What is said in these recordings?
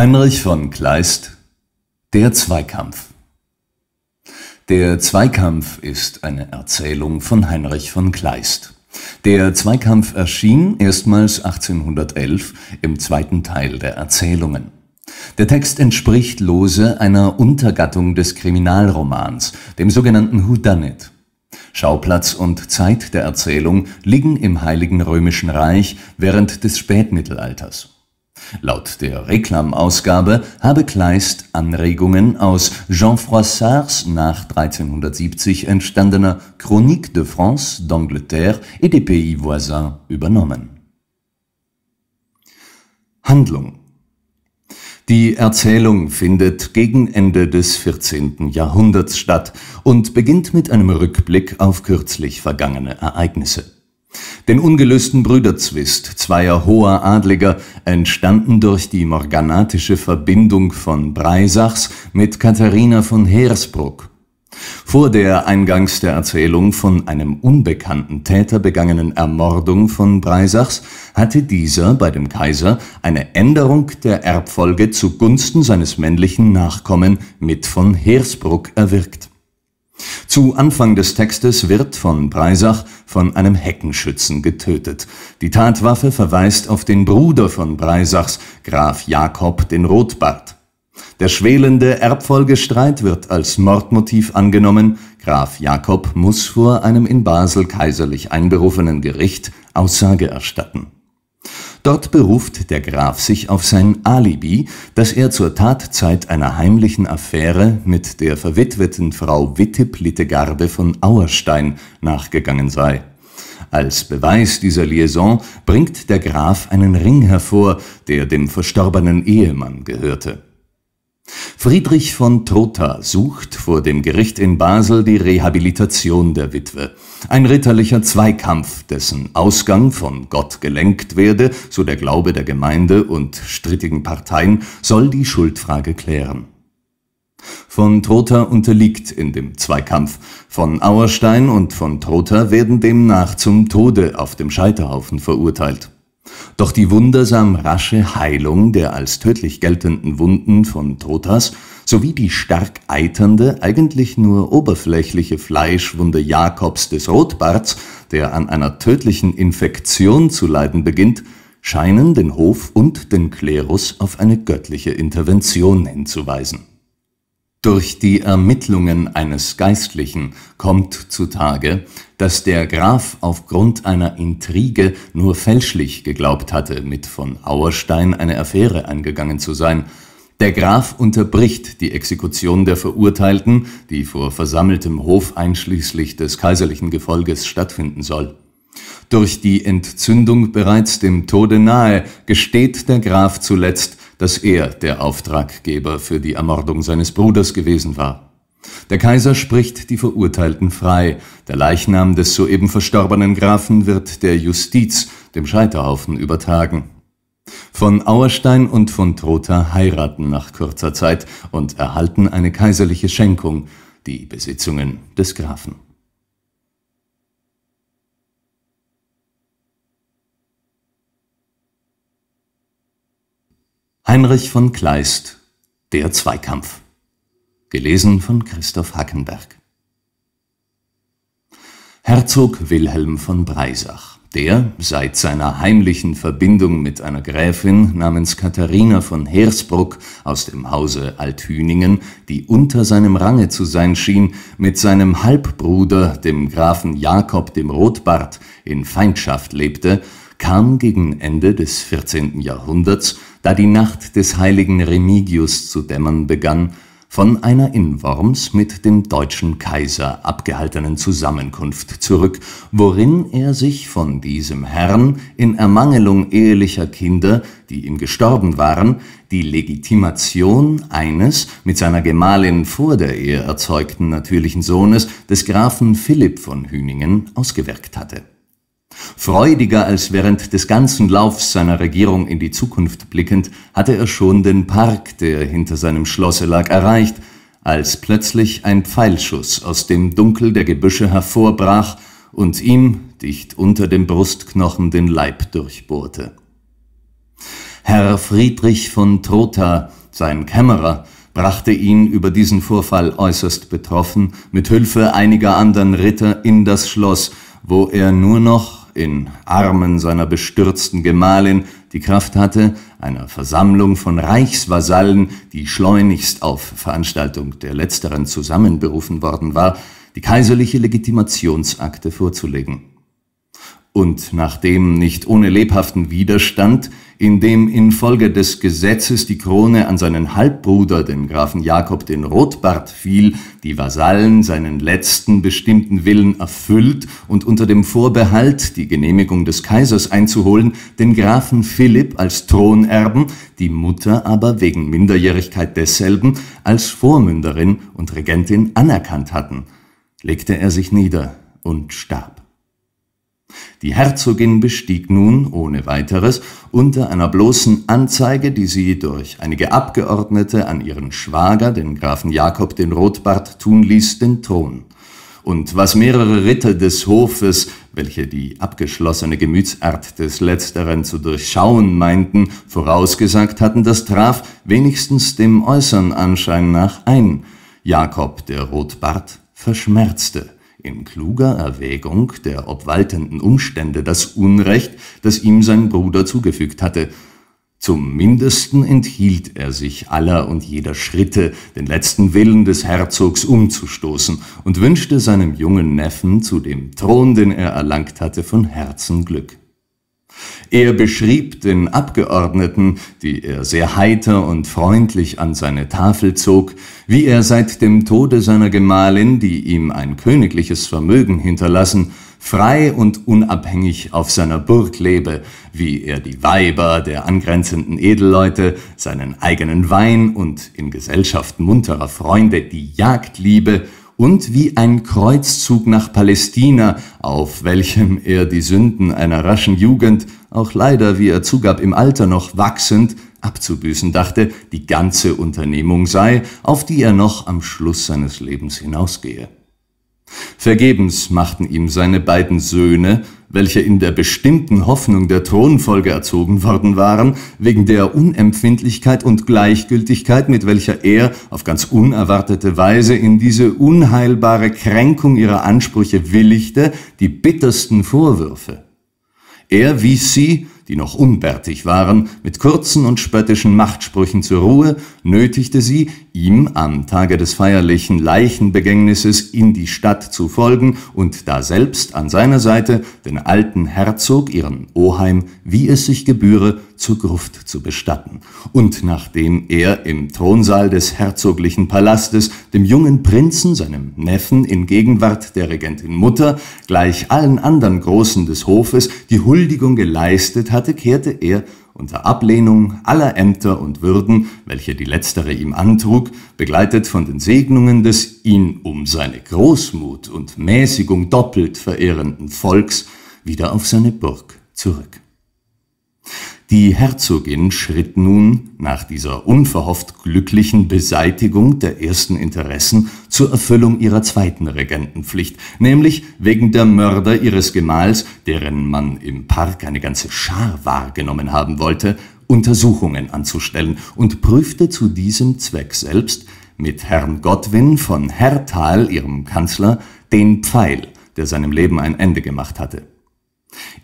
Heinrich von Kleist Der Zweikampf Der Zweikampf ist eine Erzählung von Heinrich von Kleist. Der Zweikampf erschien erstmals 1811 im zweiten Teil der Erzählungen. Der Text entspricht lose einer Untergattung des Kriminalromans, dem sogenannten Whodunit. Schauplatz und Zeit der Erzählung liegen im Heiligen Römischen Reich während des Spätmittelalters. Laut der Reklamausgabe habe Kleist Anregungen aus Jean Froissarts nach 1370 entstandener Chronique de France, d'Angleterre et des pays voisins übernommen. Handlung die Erzählung findet gegen Ende des 14. Jahrhunderts statt und beginnt mit einem Rückblick auf kürzlich vergangene Ereignisse. Den ungelösten Brüderzwist zweier hoher Adliger, entstanden durch die morganatische Verbindung von Breisachs mit Katharina von Hersbruck. Vor der eingangs der Erzählung von einem unbekannten Täter begangenen Ermordung von Breisachs hatte dieser bei dem Kaiser eine Änderung der Erbfolge zugunsten seines männlichen Nachkommen mit von Hersbruck erwirkt. Zu Anfang des Textes wird von Breisach von einem Heckenschützen getötet. Die Tatwaffe verweist auf den Bruder von Breisachs, Graf Jakob den Rotbart. Der schwelende Erbfolgestreit wird als Mordmotiv angenommen. Graf Jakob muss vor einem in Basel kaiserlich einberufenen Gericht Aussage erstatten. Dort beruft der Graf sich auf sein Alibi, dass er zur Tatzeit einer heimlichen Affäre mit der verwitweten Frau Wittep-Littegarde von Auerstein nachgegangen sei. Als Beweis dieser Liaison bringt der Graf einen Ring hervor, der dem verstorbenen Ehemann gehörte Friedrich von Trotha sucht vor dem Gericht in Basel die Rehabilitation der Witwe. Ein ritterlicher Zweikampf, dessen Ausgang von Gott gelenkt werde, so der Glaube der Gemeinde und strittigen Parteien, soll die Schuldfrage klären. Von Trotha unterliegt in dem Zweikampf. Von Auerstein und von Trotha werden demnach zum Tode auf dem Scheiterhaufen verurteilt. Doch die wundersam rasche Heilung der als tödlich geltenden Wunden von Totas sowie die stark eiternde, eigentlich nur oberflächliche Fleischwunde Jakobs des Rotbarts, der an einer tödlichen Infektion zu leiden beginnt, scheinen den Hof und den Klerus auf eine göttliche Intervention hinzuweisen durch die Ermittlungen eines Geistlichen kommt zutage, dass der Graf aufgrund einer Intrige nur fälschlich geglaubt hatte, mit von Auerstein eine Affäre eingegangen zu sein. Der Graf unterbricht die Exekution der Verurteilten, die vor versammeltem Hof einschließlich des kaiserlichen Gefolges stattfinden soll durch die Entzündung bereits dem Tode nahe gesteht der Graf zuletzt, dass er der Auftraggeber für die Ermordung seines Bruders gewesen war. Der Kaiser spricht die Verurteilten frei. Der Leichnam des soeben verstorbenen Grafen wird der Justiz, dem Scheiterhaufen, übertragen. Von Auerstein und von Trotha heiraten nach kurzer Zeit und erhalten eine kaiserliche Schenkung, die Besitzungen des Grafen. Heinrich von Kleist Der Zweikampf Gelesen von Christoph Hackenberg Herzog Wilhelm von Breisach, der seit seiner heimlichen Verbindung mit einer Gräfin namens Katharina von Hersbruck aus dem Hause Althüningen, die unter seinem Range zu sein schien, mit seinem Halbbruder, dem Grafen Jakob dem Rotbart, in Feindschaft lebte, kam gegen Ende des 14. Jahrhunderts da die Nacht des heiligen Remigius zu dämmern begann, von einer in Worms mit dem deutschen Kaiser abgehaltenen Zusammenkunft zurück, worin er sich von diesem Herrn in Ermangelung ehelicher Kinder, die ihm gestorben waren, die Legitimation eines mit seiner Gemahlin vor der Ehe erzeugten natürlichen Sohnes des Grafen Philipp von Hüningen ausgewirkt hatte Freudiger als während des ganzen Laufs seiner Regierung in die Zukunft blickend, hatte er schon den Park, der hinter seinem Schlosse lag, erreicht, als plötzlich ein Pfeilschuss aus dem Dunkel der Gebüsche hervorbrach und ihm, dicht unter dem Brustknochen, den Leib durchbohrte. Herr Friedrich von Trotha, sein Kämmerer, brachte ihn über diesen Vorfall äußerst betroffen mit Hilfe einiger anderen Ritter in das Schloss, wo er nur noch in Armen seiner bestürzten Gemahlin die Kraft hatte, einer Versammlung von Reichsvasallen, die schleunigst auf Veranstaltung der letzteren zusammenberufen worden war, die kaiserliche Legitimationsakte vorzulegen und nachdem nicht ohne lebhaften Widerstand, in dem infolge des Gesetzes die Krone an seinen Halbbruder, den Grafen Jakob den Rotbart, fiel, die Vasallen seinen letzten bestimmten Willen erfüllt und unter dem Vorbehalt, die Genehmigung des Kaisers einzuholen, den Grafen Philipp als Thronerben, die Mutter aber wegen Minderjährigkeit desselben als Vormünderin und Regentin anerkannt hatten, legte er sich nieder und starb. Die Herzogin bestieg nun ohne weiteres unter einer bloßen Anzeige, die sie durch einige Abgeordnete an ihren Schwager, den Grafen Jakob den Rotbart, tun ließ, den Thron. Und was mehrere Ritter des Hofes, welche die abgeschlossene Gemütsart des Letzteren zu durchschauen meinten, vorausgesagt hatten, das traf wenigstens dem äußeren Anschein nach ein. Jakob der Rotbart verschmerzte in kluger Erwägung der obwaltenden Umstände das Unrecht, das ihm sein Bruder zugefügt hatte. Zum Mindesten enthielt er sich aller und jeder Schritte, den letzten Willen des Herzogs umzustoßen, und wünschte seinem jungen Neffen zu dem Thron, den er erlangt hatte, von Herzen Glück. Er beschrieb den Abgeordneten, die er sehr heiter und freundlich an seine Tafel zog, wie er seit dem Tode seiner Gemahlin, die ihm ein königliches Vermögen hinterlassen, frei und unabhängig auf seiner Burg lebe, wie er die Weiber der angrenzenden Edelleute, seinen eigenen Wein und in Gesellschaft munterer Freunde die Jagd liebe, und wie ein Kreuzzug nach Palästina, auf welchem er die Sünden einer raschen Jugend, auch leider, wie er zugab, im Alter noch wachsend, abzubüßen dachte, die ganze Unternehmung sei, auf die er noch am Schluss seines Lebens hinausgehe. Vergebens machten ihm seine beiden Söhne, welche in der bestimmten Hoffnung der Thronfolge erzogen worden waren, wegen der Unempfindlichkeit und Gleichgültigkeit, mit welcher er auf ganz unerwartete Weise in diese unheilbare Kränkung ihrer Ansprüche willigte, die bittersten Vorwürfe. Er wies sie die noch unbärtig waren, mit kurzen und spöttischen Machtsprüchen zur Ruhe, nötigte sie, ihm am Tage des feierlichen Leichenbegängnisses in die Stadt zu folgen und daselbst an seiner Seite den alten Herzog, ihren Oheim, wie es sich gebühre, zur Gruft zu bestatten. Und nachdem er im Thronsaal des herzoglichen Palastes dem jungen Prinzen, seinem Neffen, in Gegenwart der Regentin Mutter, gleich allen anderen Großen des Hofes, die Huldigung geleistet hatte, kehrte er unter Ablehnung aller Ämter und Würden, welche die letztere ihm antrug, begleitet von den Segnungen des ihn um seine Großmut und Mäßigung doppelt verehrenden Volks, wieder auf seine Burg zurück. Die Herzogin schritt nun, nach dieser unverhofft glücklichen Beseitigung der ersten Interessen, zur Erfüllung ihrer zweiten Regentenpflicht, nämlich wegen der Mörder ihres Gemahls, deren man im Park eine ganze Schar wahrgenommen haben wollte, Untersuchungen anzustellen und prüfte zu diesem Zweck selbst mit Herrn Godwin von Hertal, ihrem Kanzler, den Pfeil, der seinem Leben ein Ende gemacht hatte.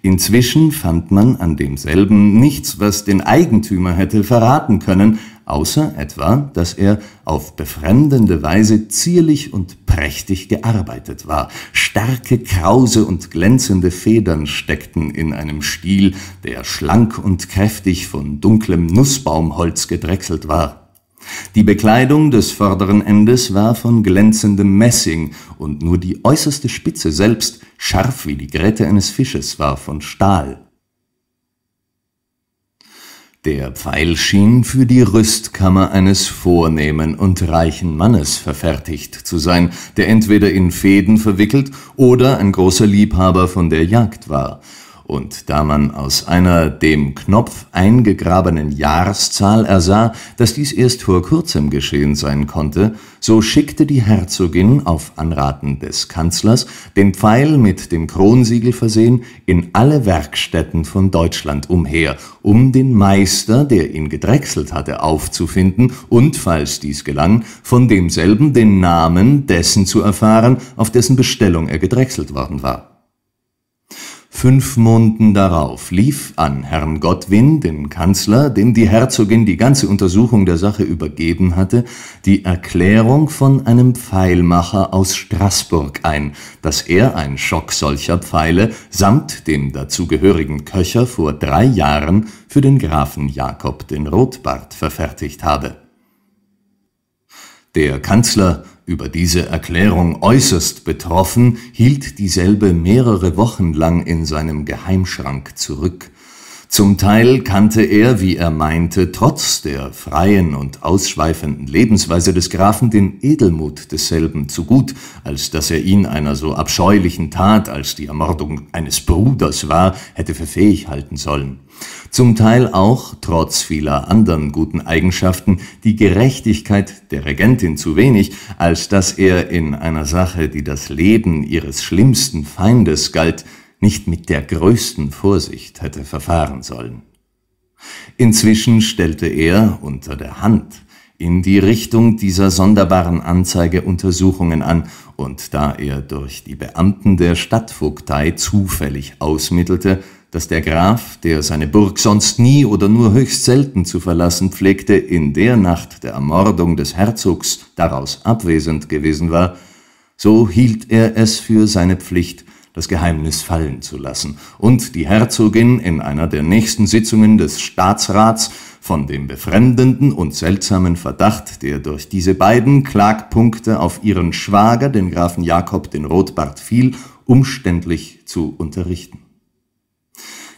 Inzwischen fand man an demselben nichts, was den Eigentümer hätte verraten können, außer etwa, dass er auf befremdende Weise zierlich und prächtig gearbeitet war. Starke Krause und glänzende Federn steckten in einem Stiel, der schlank und kräftig von dunklem Nussbaumholz gedrechselt war. Die Bekleidung des vorderen Endes war von glänzendem Messing, und nur die äußerste Spitze selbst, scharf wie die Gräte eines Fisches, war von Stahl. Der Pfeil schien für die Rüstkammer eines vornehmen und reichen Mannes verfertigt zu sein, der entweder in Fäden verwickelt oder ein großer Liebhaber von der Jagd war, und da man aus einer dem Knopf eingegrabenen Jahreszahl ersah, dass dies erst vor kurzem geschehen sein konnte, so schickte die Herzogin auf Anraten des Kanzlers den Pfeil mit dem Kronsiegel versehen in alle Werkstätten von Deutschland umher, um den Meister, der ihn gedrechselt hatte, aufzufinden und, falls dies gelang, von demselben den Namen dessen zu erfahren, auf dessen Bestellung er gedrechselt worden war. Fünf Monden darauf lief an Herrn Godwin, den Kanzler, dem die Herzogin die ganze Untersuchung der Sache übergeben hatte, die Erklärung von einem Pfeilmacher aus Straßburg ein, dass er ein Schock solcher Pfeile samt dem dazugehörigen Köcher vor drei Jahren für den Grafen Jakob den Rotbart verfertigt habe. Der Kanzler über diese Erklärung äußerst betroffen, hielt dieselbe mehrere Wochen lang in seinem Geheimschrank zurück zum Teil kannte er, wie er meinte, trotz der freien und ausschweifenden Lebensweise des Grafen den Edelmut desselben zu gut, als dass er ihn einer so abscheulichen Tat als die Ermordung eines Bruders war, hätte für fähig halten sollen. Zum Teil auch, trotz vieler anderen guten Eigenschaften, die Gerechtigkeit der Regentin zu wenig, als dass er in einer Sache, die das Leben ihres schlimmsten Feindes galt, nicht mit der größten Vorsicht hätte verfahren sollen. Inzwischen stellte er unter der Hand in die Richtung dieser sonderbaren Anzeige Untersuchungen an, und da er durch die Beamten der Stadtvogtei zufällig ausmittelte, dass der Graf, der seine Burg sonst nie oder nur höchst selten zu verlassen pflegte, in der Nacht der Ermordung des Herzogs daraus abwesend gewesen war, so hielt er es für seine Pflicht, das Geheimnis fallen zu lassen und die Herzogin in einer der nächsten Sitzungen des Staatsrats von dem befremdenden und seltsamen Verdacht, der durch diese beiden Klagpunkte auf ihren Schwager, den Grafen Jakob den Rotbart, fiel, umständlich zu unterrichten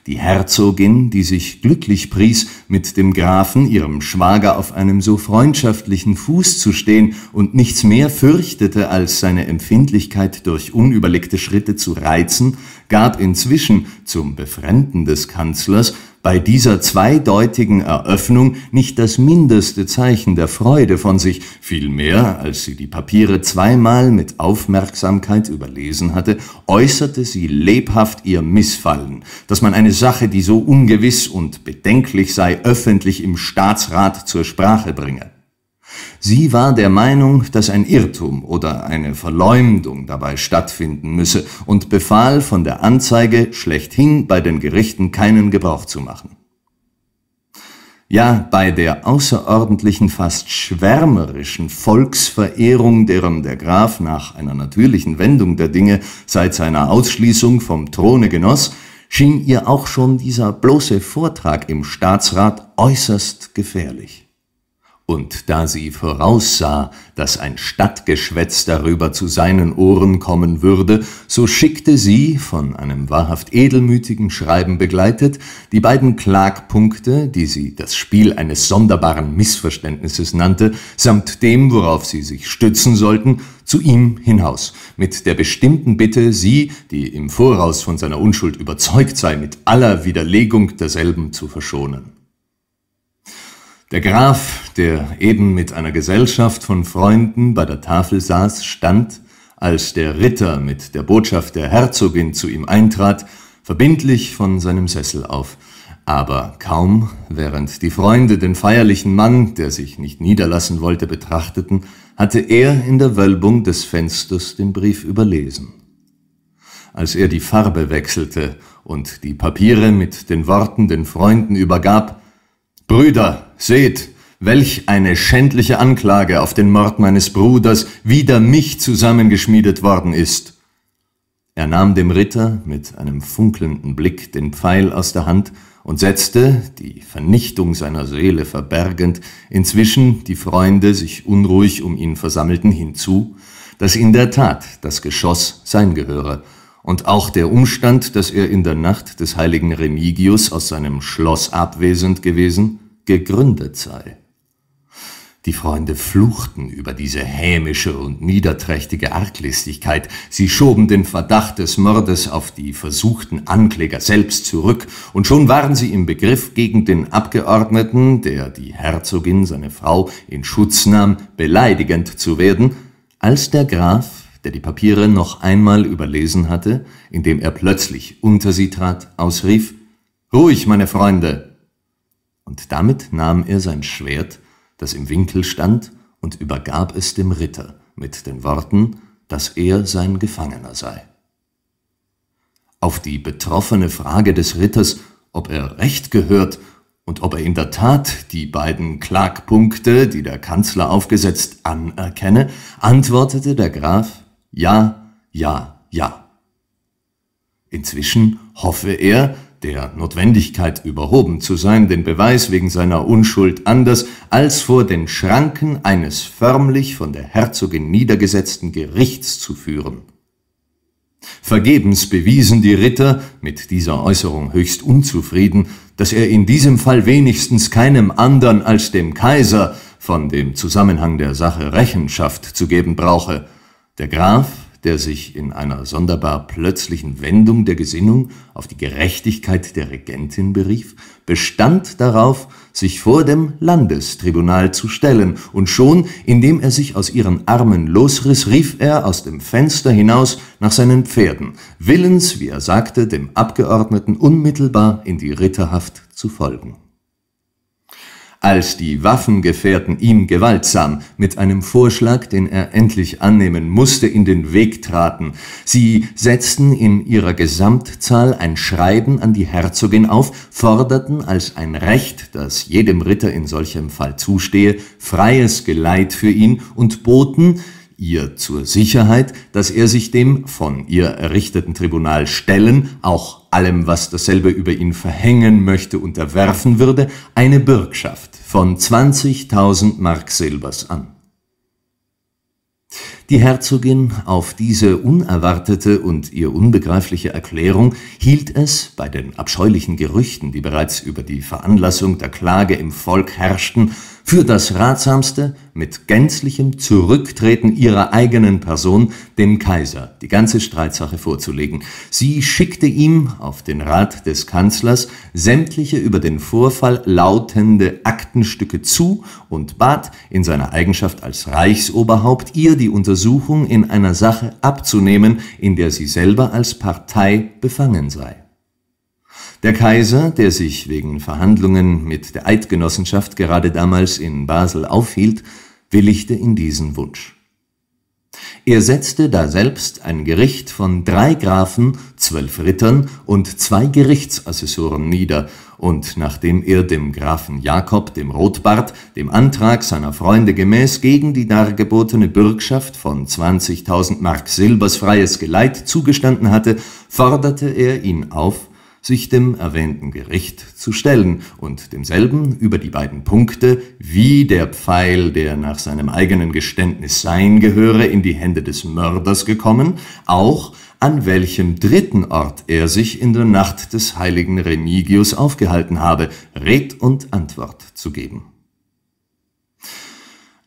die Herzogin, die sich glücklich pries, mit dem Grafen, ihrem Schwager, auf einem so freundschaftlichen Fuß zu stehen und nichts mehr fürchtete, als seine Empfindlichkeit durch unüberlegte Schritte zu reizen, gab inzwischen, zum Befremden des Kanzlers, bei dieser zweideutigen Eröffnung nicht das mindeste Zeichen der Freude von sich, vielmehr, als sie die Papiere zweimal mit Aufmerksamkeit überlesen hatte, äußerte sie lebhaft ihr Missfallen, dass man eine Sache, die so ungewiss und bedenklich sei, öffentlich im Staatsrat zur Sprache bringe. Sie war der Meinung, dass ein Irrtum oder eine Verleumdung dabei stattfinden müsse und befahl, von der Anzeige schlechthin bei den Gerichten keinen Gebrauch zu machen. Ja, bei der außerordentlichen, fast schwärmerischen Volksverehrung, deren der Graf nach einer natürlichen Wendung der Dinge seit seiner Ausschließung vom Throne genoss, schien ihr auch schon dieser bloße Vortrag im Staatsrat äußerst gefährlich und da sie voraussah, dass ein Stadtgeschwätz darüber zu seinen Ohren kommen würde, so schickte sie, von einem wahrhaft edelmütigen Schreiben begleitet, die beiden Klagpunkte, die sie das Spiel eines sonderbaren Missverständnisses nannte, samt dem, worauf sie sich stützen sollten, zu ihm hinaus, mit der bestimmten Bitte, sie, die im Voraus von seiner Unschuld überzeugt sei, mit aller Widerlegung derselben zu verschonen. Der Graf, der eben mit einer Gesellschaft von Freunden bei der Tafel saß, stand, als der Ritter mit der Botschaft der Herzogin zu ihm eintrat, verbindlich von seinem Sessel auf. Aber kaum, während die Freunde den feierlichen Mann, der sich nicht niederlassen wollte, betrachteten, hatte er in der Wölbung des Fensters den Brief überlesen. Als er die Farbe wechselte und die Papiere mit den Worten den Freunden übergab, Brüder, seht, welch eine schändliche Anklage auf den Mord meines Bruders wider mich zusammengeschmiedet worden ist. Er nahm dem Ritter mit einem funkelnden Blick den Pfeil aus der Hand und setzte, die Vernichtung seiner Seele verbergend, inzwischen die Freunde sich unruhig um ihn versammelten hinzu, dass in der Tat das Geschoss sein gehöre und auch der Umstand, dass er in der Nacht des heiligen Remigius aus seinem Schloss abwesend gewesen, gegründet sei. Die Freunde fluchten über diese hämische und niederträchtige Arglistigkeit. Sie schoben den Verdacht des Mordes auf die versuchten Ankläger selbst zurück, und schon waren sie im Begriff, gegen den Abgeordneten, der die Herzogin, seine Frau, in Schutz nahm, beleidigend zu werden, als der Graf der die Papiere noch einmal überlesen hatte, indem er plötzlich unter sie trat, ausrief Ruhig, meine Freunde. Und damit nahm er sein Schwert, das im Winkel stand, und übergab es dem Ritter mit den Worten, dass er sein Gefangener sei. Auf die betroffene Frage des Ritters, ob er recht gehört und ob er in der Tat die beiden Klagpunkte, die der Kanzler aufgesetzt, anerkenne, antwortete der Graf ja, ja, ja. Inzwischen hoffe er, der Notwendigkeit überhoben zu sein, den Beweis wegen seiner Unschuld anders als vor den Schranken eines förmlich von der Herzogin niedergesetzten Gerichts zu führen. Vergebens bewiesen die Ritter, mit dieser Äußerung höchst unzufrieden, dass er in diesem Fall wenigstens keinem andern als dem Kaiser von dem Zusammenhang der Sache Rechenschaft zu geben brauche, der Graf, der sich in einer sonderbar plötzlichen Wendung der Gesinnung auf die Gerechtigkeit der Regentin berief, bestand darauf, sich vor dem Landestribunal zu stellen, und schon, indem er sich aus ihren Armen losriss, rief er aus dem Fenster hinaus nach seinen Pferden, willens, wie er sagte, dem Abgeordneten unmittelbar in die Ritterhaft zu folgen als die Waffengefährten ihm gewaltsam mit einem Vorschlag, den er endlich annehmen musste, in den Weg traten. Sie setzten in ihrer Gesamtzahl ein Schreiben an die Herzogin auf, forderten als ein Recht, das jedem Ritter in solchem Fall zustehe, freies Geleit für ihn und boten, ihr zur Sicherheit, dass er sich dem von ihr errichteten Tribunal stellen, auch allem, was dasselbe über ihn verhängen möchte, unterwerfen würde, eine Bürgschaft von 20.000 Mark Silbers an. Die Herzogin auf diese unerwartete und ihr unbegreifliche Erklärung hielt es, bei den abscheulichen Gerüchten, die bereits über die Veranlassung der Klage im Volk herrschten, für das Ratsamste mit gänzlichem Zurücktreten ihrer eigenen Person dem Kaiser die ganze Streitsache vorzulegen. Sie schickte ihm auf den Rat des Kanzlers sämtliche über den Vorfall lautende Aktenstücke zu und bat in seiner Eigenschaft als Reichsoberhaupt ihr die Untersuchung in einer Sache abzunehmen, in der sie selber als Partei befangen sei. Der Kaiser, der sich wegen Verhandlungen mit der Eidgenossenschaft gerade damals in Basel aufhielt, willigte in diesen Wunsch. Er setzte daselbst ein Gericht von drei Grafen, zwölf Rittern und zwei Gerichtsassessoren nieder, und nachdem er dem Grafen Jakob, dem Rotbart, dem Antrag seiner Freunde gemäß gegen die dargebotene Bürgschaft von 20.000 Mark Silbers freies Geleit zugestanden hatte, forderte er ihn auf, sich dem erwähnten Gericht zu stellen und demselben über die beiden Punkte, wie der Pfeil, der nach seinem eigenen Geständnis sein gehöre, in die Hände des Mörders gekommen, auch an welchem dritten Ort er sich in der Nacht des heiligen Remigius aufgehalten habe, Red und Antwort zu geben.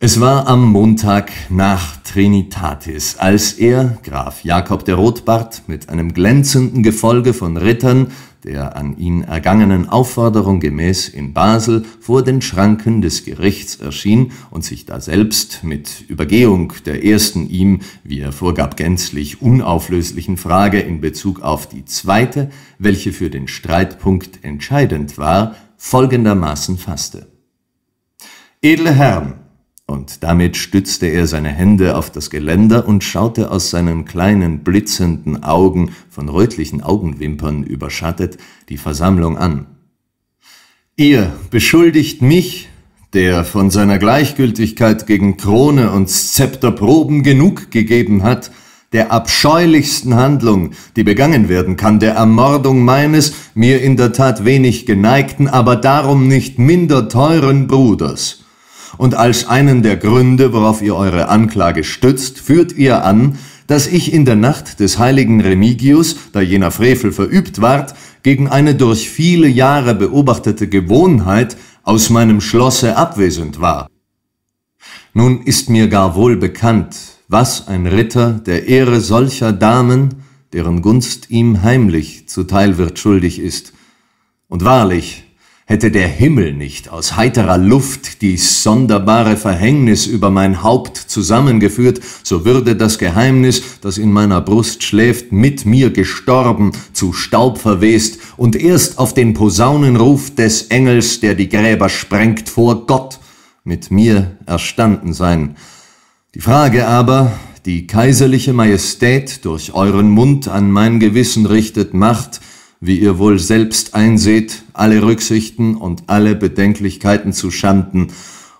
Es war am Montag nach Trinitatis, als er, Graf Jakob der Rotbart, mit einem glänzenden Gefolge von Rittern der an ihn ergangenen Aufforderung gemäß in Basel vor den Schranken des Gerichts erschien und sich daselbst mit Übergehung der ersten ihm, wie er vorgab, gänzlich unauflöslichen Frage in Bezug auf die zweite, welche für den Streitpunkt entscheidend war, folgendermaßen fasste. Edle Herren, und damit stützte er seine Hände auf das Geländer und schaute aus seinen kleinen blitzenden Augen, von rötlichen Augenwimpern überschattet, die Versammlung an. Ihr beschuldigt mich, der von seiner Gleichgültigkeit gegen Krone und Zepter Proben genug gegeben hat, der abscheulichsten Handlung, die begangen werden kann, der Ermordung meines, mir in der Tat wenig geneigten, aber darum nicht minder teuren Bruders und als einen der Gründe, worauf ihr eure Anklage stützt, führt ihr an, dass ich in der Nacht des heiligen Remigius, da jener Frevel verübt ward, gegen eine durch viele Jahre beobachtete Gewohnheit aus meinem Schlosse abwesend war. Nun ist mir gar wohl bekannt, was ein Ritter der Ehre solcher Damen, deren Gunst ihm heimlich zuteil wird, schuldig ist. Und wahrlich, hätte der Himmel nicht aus heiterer Luft dies sonderbare Verhängnis über mein Haupt zusammengeführt, so würde das Geheimnis, das in meiner Brust schläft, mit mir gestorben, zu Staub verwest und erst auf den Posaunenruf des Engels, der die Gräber sprengt, vor Gott mit mir erstanden sein. Die Frage aber, die kaiserliche Majestät durch euren Mund an mein Gewissen richtet, macht, wie ihr wohl selbst einseht, alle Rücksichten und alle Bedenklichkeiten zu Schanden,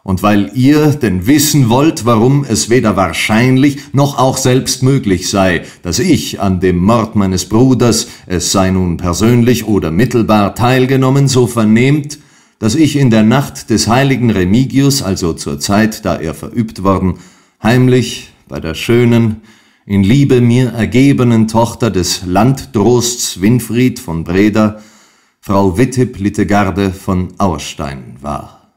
und weil ihr denn wissen wollt, warum es weder wahrscheinlich noch auch selbst möglich sei, dass ich an dem Mord meines Bruders, es sei nun persönlich oder mittelbar teilgenommen, so vernehmt, dass ich in der Nacht des heiligen Remigius, also zur Zeit, da er verübt worden, heimlich bei der schönen, in Liebe mir ergebenen Tochter des Landdrosts Winfried von Breda, Frau Wittip Littegarde von Auerstein war.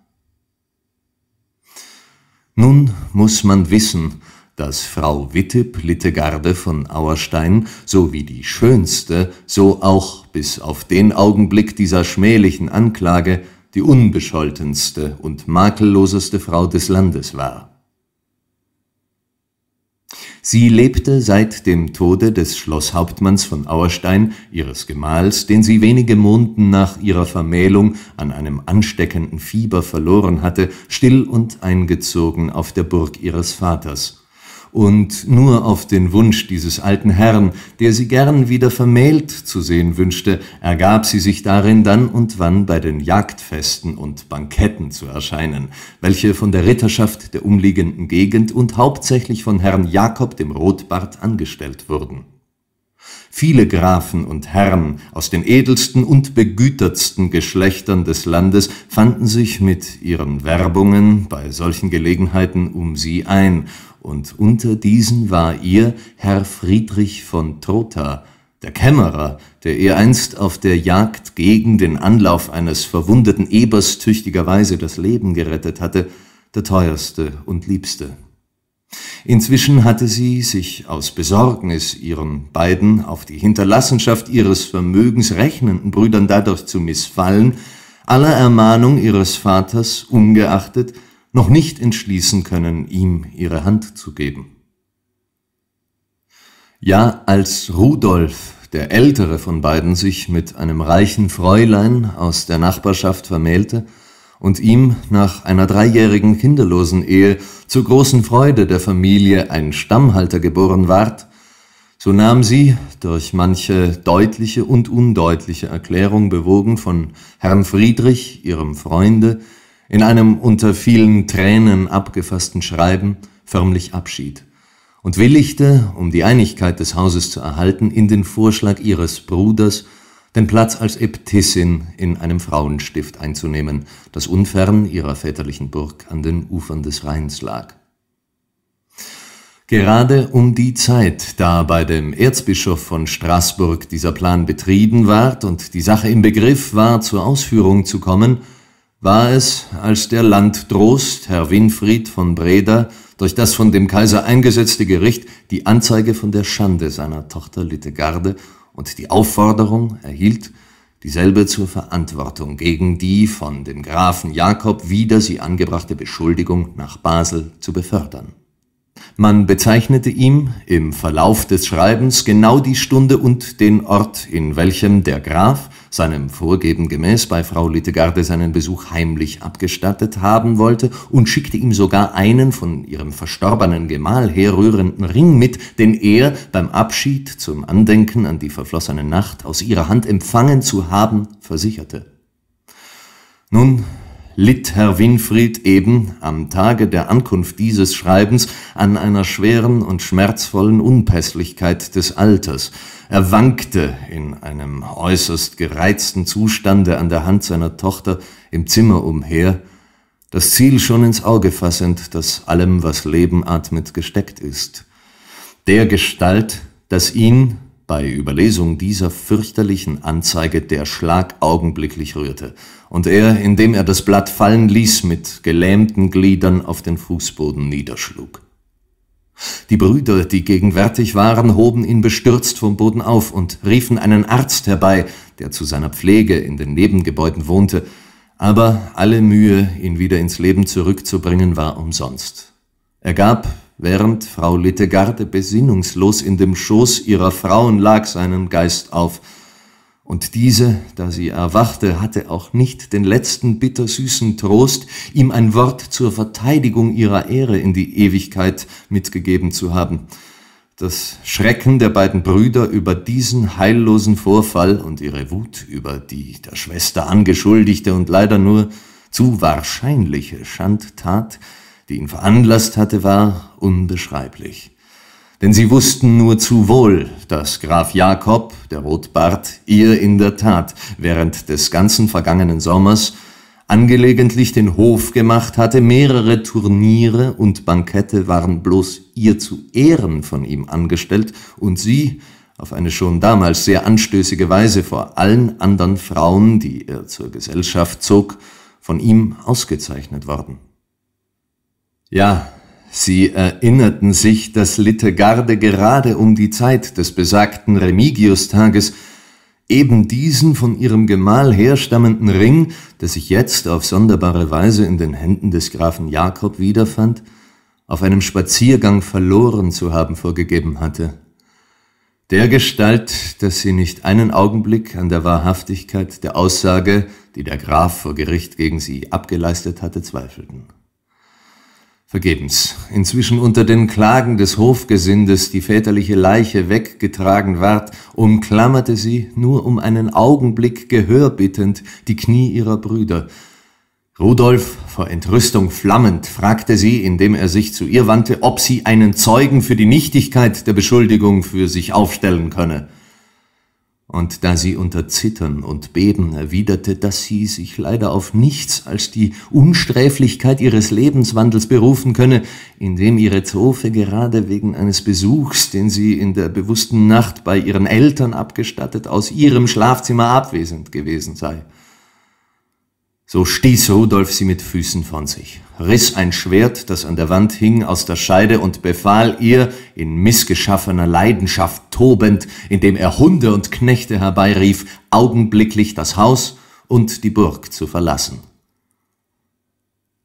Nun muss man wissen, dass Frau Wittip Littegarde von Auerstein, so wie die schönste, so auch bis auf den Augenblick dieser schmählichen Anklage, die unbescholtenste und makelloseste Frau des Landes war. Sie lebte seit dem Tode des Schlosshauptmanns von Auerstein, ihres Gemahls, den sie wenige Monden nach ihrer Vermählung an einem ansteckenden Fieber verloren hatte, still und eingezogen auf der Burg ihres Vaters und nur auf den Wunsch dieses alten Herrn, der sie gern wieder vermählt zu sehen wünschte, ergab sie sich darin dann und wann bei den Jagdfesten und Banketten zu erscheinen, welche von der Ritterschaft der umliegenden Gegend und hauptsächlich von Herrn Jakob dem Rotbart angestellt wurden. Viele Grafen und Herren aus den edelsten und begütertsten Geschlechtern des Landes fanden sich mit ihren Werbungen bei solchen Gelegenheiten um sie ein, und unter diesen war ihr Herr Friedrich von Trotha, der Kämmerer, der ihr einst auf der Jagd gegen den Anlauf eines verwundeten Ebers tüchtigerweise das Leben gerettet hatte, der teuerste und liebste. Inzwischen hatte sie sich aus Besorgnis, ihren beiden auf die Hinterlassenschaft ihres Vermögens rechnenden Brüdern dadurch zu missfallen, aller Ermahnung ihres Vaters ungeachtet noch nicht entschließen können, ihm ihre Hand zu geben. Ja, als Rudolf, der ältere von beiden, sich mit einem reichen Fräulein aus der Nachbarschaft vermählte, und ihm nach einer dreijährigen kinderlosen Ehe zur großen Freude der Familie ein Stammhalter geboren ward, so nahm sie, durch manche deutliche und undeutliche Erklärung bewogen von Herrn Friedrich, ihrem Freunde, in einem unter vielen Tränen abgefassten Schreiben förmlich Abschied und willigte, um die Einigkeit des Hauses zu erhalten, in den Vorschlag ihres Bruders den Platz als Äbtissin in einem Frauenstift einzunehmen, das unfern ihrer väterlichen Burg an den Ufern des Rheins lag. Gerade um die Zeit, da bei dem Erzbischof von Straßburg dieser Plan betrieben ward und die Sache im Begriff war, zur Ausführung zu kommen, war es, als der Landdrost, Herr Winfried von Breda, durch das von dem Kaiser eingesetzte Gericht die Anzeige von der Schande seiner Tochter Littegarde und die Aufforderung erhielt, dieselbe zur Verantwortung gegen die von dem Grafen Jakob wieder sie angebrachte Beschuldigung nach Basel zu befördern. Man bezeichnete ihm im Verlauf des Schreibens genau die Stunde und den Ort, in welchem der Graf, seinem Vorgeben gemäß, bei Frau Littegarde seinen Besuch heimlich abgestattet haben wollte und schickte ihm sogar einen von ihrem verstorbenen Gemahl herrührenden Ring mit, den er beim Abschied zum Andenken an die verflossene Nacht aus ihrer Hand empfangen zu haben versicherte. Nun litt Herr Winfried eben am Tage der Ankunft dieses Schreibens an einer schweren und schmerzvollen Unpässlichkeit des Alters. Er wankte in einem äußerst gereizten Zustande an der Hand seiner Tochter im Zimmer umher, das Ziel schon ins Auge fassend, das allem, was Leben atmet, gesteckt ist. Der Gestalt, dass ihn, bei Überlesung dieser fürchterlichen Anzeige der Schlag augenblicklich rührte, und er, indem er das Blatt fallen ließ, mit gelähmten Gliedern auf den Fußboden niederschlug. Die Brüder, die gegenwärtig waren, hoben ihn bestürzt vom Boden auf und riefen einen Arzt herbei, der zu seiner Pflege in den Nebengebäuden wohnte, aber alle Mühe, ihn wieder ins Leben zurückzubringen, war umsonst. Er gab, während Frau Littegarde besinnungslos in dem Schoß ihrer Frauen lag, seinen Geist auf. Und diese, da sie erwachte, hatte auch nicht den letzten bittersüßen Trost, ihm ein Wort zur Verteidigung ihrer Ehre in die Ewigkeit mitgegeben zu haben. Das Schrecken der beiden Brüder über diesen heillosen Vorfall und ihre Wut über die der Schwester angeschuldigte und leider nur zu wahrscheinliche Schandtat die ihn veranlasst hatte, war unbeschreiblich. Denn sie wussten nur zu wohl, dass Graf Jakob, der Rotbart, ihr in der Tat während des ganzen vergangenen Sommers angelegentlich den Hof gemacht hatte, mehrere Turniere und Bankette waren bloß ihr zu Ehren von ihm angestellt und sie, auf eine schon damals sehr anstößige Weise vor allen anderen Frauen, die er zur Gesellschaft zog, von ihm ausgezeichnet worden. Ja, sie erinnerten sich, dass Littegarde gerade um die Zeit des besagten Remigius-Tages eben diesen von ihrem Gemahl herstammenden Ring, der sich jetzt auf sonderbare Weise in den Händen des Grafen Jakob wiederfand, auf einem Spaziergang verloren zu haben vorgegeben hatte. Der Gestalt, dass sie nicht einen Augenblick an der Wahrhaftigkeit der Aussage, die der Graf vor Gericht gegen sie abgeleistet hatte, zweifelten. Vergebens. Inzwischen unter den Klagen des Hofgesindes die väterliche Leiche weggetragen ward, umklammerte sie, nur um einen Augenblick Gehör bittend, die Knie ihrer Brüder. Rudolf, vor Entrüstung flammend, fragte sie, indem er sich zu ihr wandte, ob sie einen Zeugen für die Nichtigkeit der Beschuldigung für sich aufstellen könne und da sie unter Zittern und Beben erwiderte, dass sie sich leider auf nichts als die Unsträflichkeit ihres Lebenswandels berufen könne, indem ihre Zofe gerade wegen eines Besuchs, den sie in der bewussten Nacht bei ihren Eltern abgestattet, aus ihrem Schlafzimmer abwesend gewesen sei. So stieß Rudolf sie mit Füßen von sich, riss ein Schwert, das an der Wand hing, aus der Scheide und befahl ihr, in missgeschaffener Leidenschaft tobend, indem er Hunde und Knechte herbeirief, augenblicklich das Haus und die Burg zu verlassen.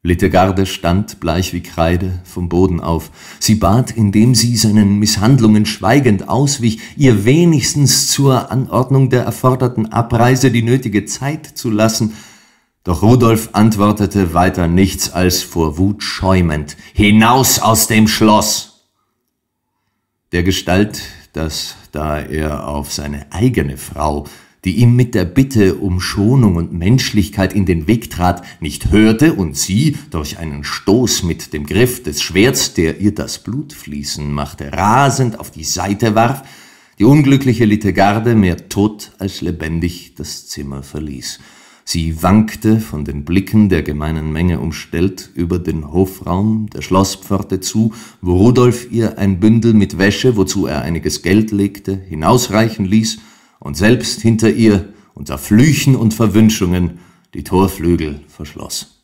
Littegarde stand, bleich wie Kreide, vom Boden auf. Sie bat, indem sie seinen Misshandlungen schweigend auswich, ihr wenigstens zur Anordnung der erforderten Abreise die nötige Zeit zu lassen – doch Rudolf antwortete weiter nichts als vor Wut schäumend, hinaus aus dem Schloss! Der Gestalt, dass da er auf seine eigene Frau, die ihm mit der Bitte um Schonung und Menschlichkeit in den Weg trat, nicht hörte und sie durch einen Stoß mit dem Griff des Schwerts, der ihr das Blut fließen machte, rasend auf die Seite warf, die unglückliche Litegarde mehr tot als lebendig das Zimmer verließ. Sie wankte, von den Blicken der gemeinen Menge umstellt, über den Hofraum der Schlosspforte zu, wo Rudolf ihr ein Bündel mit Wäsche, wozu er einiges Geld legte, hinausreichen ließ und selbst hinter ihr, unter Flüchen und Verwünschungen, die Torflügel verschloss.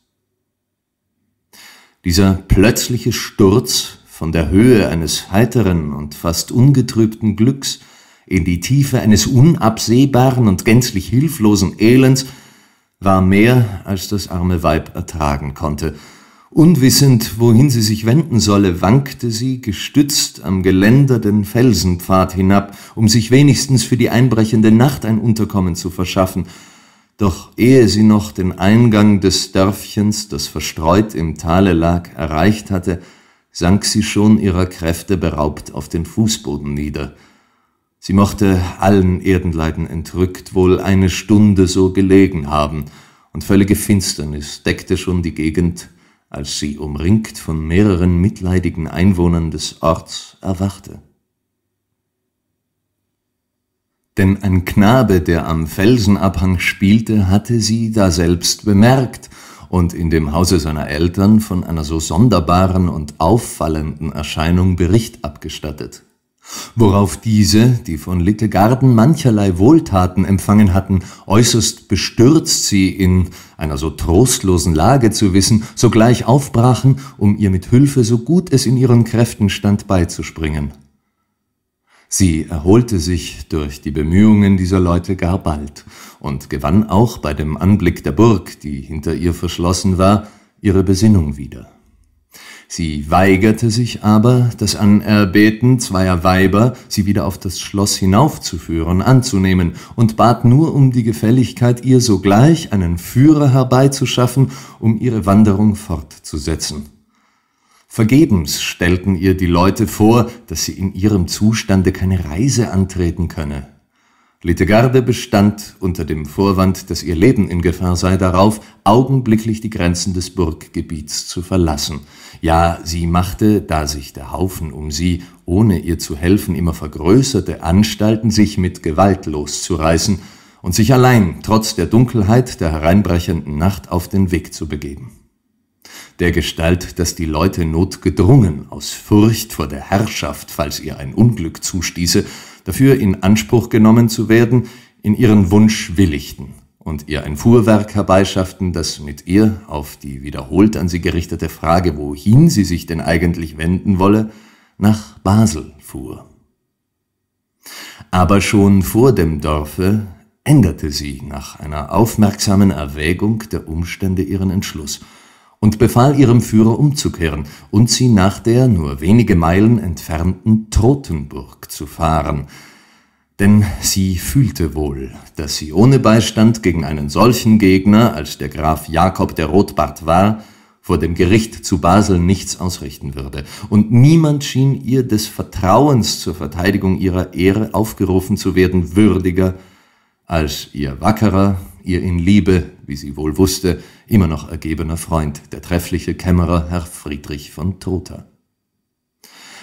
Dieser plötzliche Sturz von der Höhe eines heiteren und fast ungetrübten Glücks in die Tiefe eines unabsehbaren und gänzlich hilflosen Elends war mehr, als das arme Weib ertragen konnte. Unwissend, wohin sie sich wenden solle, wankte sie, gestützt am Geländer, den Felsenpfad hinab, um sich wenigstens für die einbrechende Nacht ein Unterkommen zu verschaffen. Doch ehe sie noch den Eingang des Dörfchens, das verstreut im Tale lag, erreicht hatte, sank sie schon ihrer Kräfte beraubt auf den Fußboden nieder. Sie mochte allen Erdenleiden entrückt wohl eine Stunde so gelegen haben, und völlige Finsternis deckte schon die Gegend, als sie umringt von mehreren mitleidigen Einwohnern des Orts erwachte. Denn ein Knabe, der am Felsenabhang spielte, hatte sie daselbst bemerkt und in dem Hause seiner Eltern von einer so sonderbaren und auffallenden Erscheinung Bericht abgestattet worauf diese, die von Littegarden mancherlei Wohltaten empfangen hatten, äußerst bestürzt sie in einer so trostlosen Lage zu wissen, sogleich aufbrachen, um ihr mit Hilfe so gut es in ihren Kräften stand, beizuspringen. Sie erholte sich durch die Bemühungen dieser Leute gar bald und gewann auch bei dem Anblick der Burg, die hinter ihr verschlossen war, ihre Besinnung wieder. Sie weigerte sich aber, das Anerbeten zweier Weiber, sie wieder auf das Schloss hinaufzuführen, anzunehmen, und bat nur um die Gefälligkeit, ihr sogleich einen Führer herbeizuschaffen, um ihre Wanderung fortzusetzen. Vergebens stellten ihr die Leute vor, dass sie in ihrem Zustande keine Reise antreten könne, Littegarde bestand unter dem Vorwand, dass ihr Leben in Gefahr sei, darauf, augenblicklich die Grenzen des Burggebiets zu verlassen. Ja, sie machte, da sich der Haufen um sie, ohne ihr zu helfen, immer vergrößerte Anstalten, sich mit Gewalt loszureißen und sich allein, trotz der Dunkelheit der hereinbrechenden Nacht, auf den Weg zu begeben. Der Gestalt, dass die Leute notgedrungen aus Furcht vor der Herrschaft, falls ihr ein Unglück zustieße, dafür in Anspruch genommen zu werden, in ihren Wunsch willigten und ihr ein Fuhrwerk herbeischafften, das mit ihr auf die wiederholt an sie gerichtete Frage, wohin sie sich denn eigentlich wenden wolle, nach Basel fuhr. Aber schon vor dem Dorfe änderte sie nach einer aufmerksamen Erwägung der Umstände ihren Entschluss – und befahl ihrem Führer umzukehren und sie nach der nur wenige Meilen entfernten Trotenburg zu fahren. Denn sie fühlte wohl, dass sie ohne Beistand gegen einen solchen Gegner, als der Graf Jakob der Rotbart war, vor dem Gericht zu Basel nichts ausrichten würde, und niemand schien ihr des Vertrauens zur Verteidigung ihrer Ehre aufgerufen zu werden würdiger als ihr wackerer, ihr in Liebe, wie sie wohl wusste, immer noch ergebener Freund, der treffliche Kämmerer Herr Friedrich von Trotha.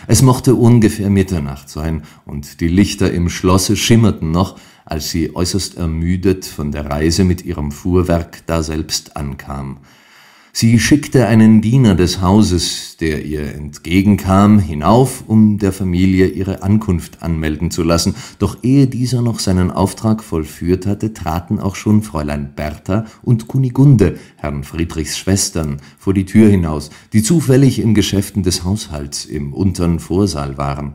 Es mochte ungefähr Mitternacht sein, und die Lichter im Schlosse schimmerten noch, als sie äußerst ermüdet von der Reise mit ihrem Fuhrwerk daselbst ankam – Sie schickte einen Diener des Hauses, der ihr entgegenkam, hinauf, um der Familie ihre Ankunft anmelden zu lassen, doch ehe dieser noch seinen Auftrag vollführt hatte, traten auch schon Fräulein Bertha und Kunigunde, Herrn Friedrichs Schwestern, vor die Tür hinaus, die zufällig in Geschäften des Haushalts im unteren Vorsaal waren.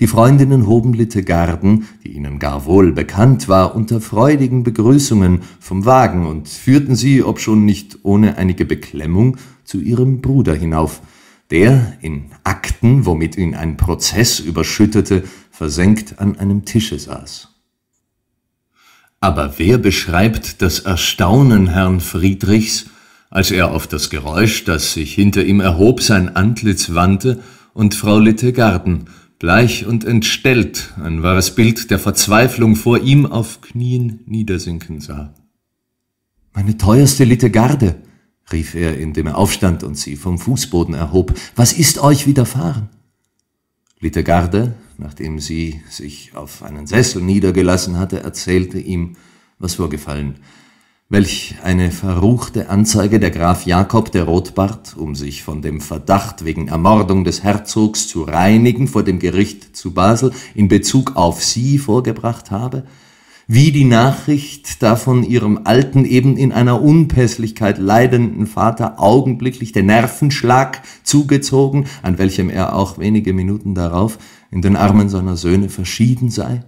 Die Freundinnen hoben Littegarden, die ihnen gar wohl bekannt war, unter freudigen Begrüßungen vom Wagen und führten sie, obschon nicht ohne einige Beklemmung, zu ihrem Bruder hinauf, der in Akten, womit ihn ein Prozess überschüttete, versenkt an einem Tische saß. Aber wer beschreibt das Erstaunen Herrn Friedrichs, als er auf das Geräusch, das sich hinter ihm erhob, sein Antlitz wandte und Frau Litte Littegarden Bleich und entstellt, ein wahres Bild der Verzweiflung vor ihm auf Knien niedersinken sah. Meine teuerste Littegarde, rief er, indem er aufstand und sie vom Fußboden erhob, was ist euch widerfahren? Littegarde, nachdem sie sich auf einen Sessel niedergelassen hatte, erzählte ihm, was vorgefallen welch eine verruchte Anzeige der Graf Jakob der Rotbart, um sich von dem Verdacht wegen Ermordung des Herzogs zu reinigen vor dem Gericht zu Basel in Bezug auf sie vorgebracht habe, wie die Nachricht davon ihrem alten, eben in einer Unpässlichkeit leidenden Vater augenblicklich den Nervenschlag zugezogen, an welchem er auch wenige Minuten darauf in den Armen seiner Söhne verschieden sei?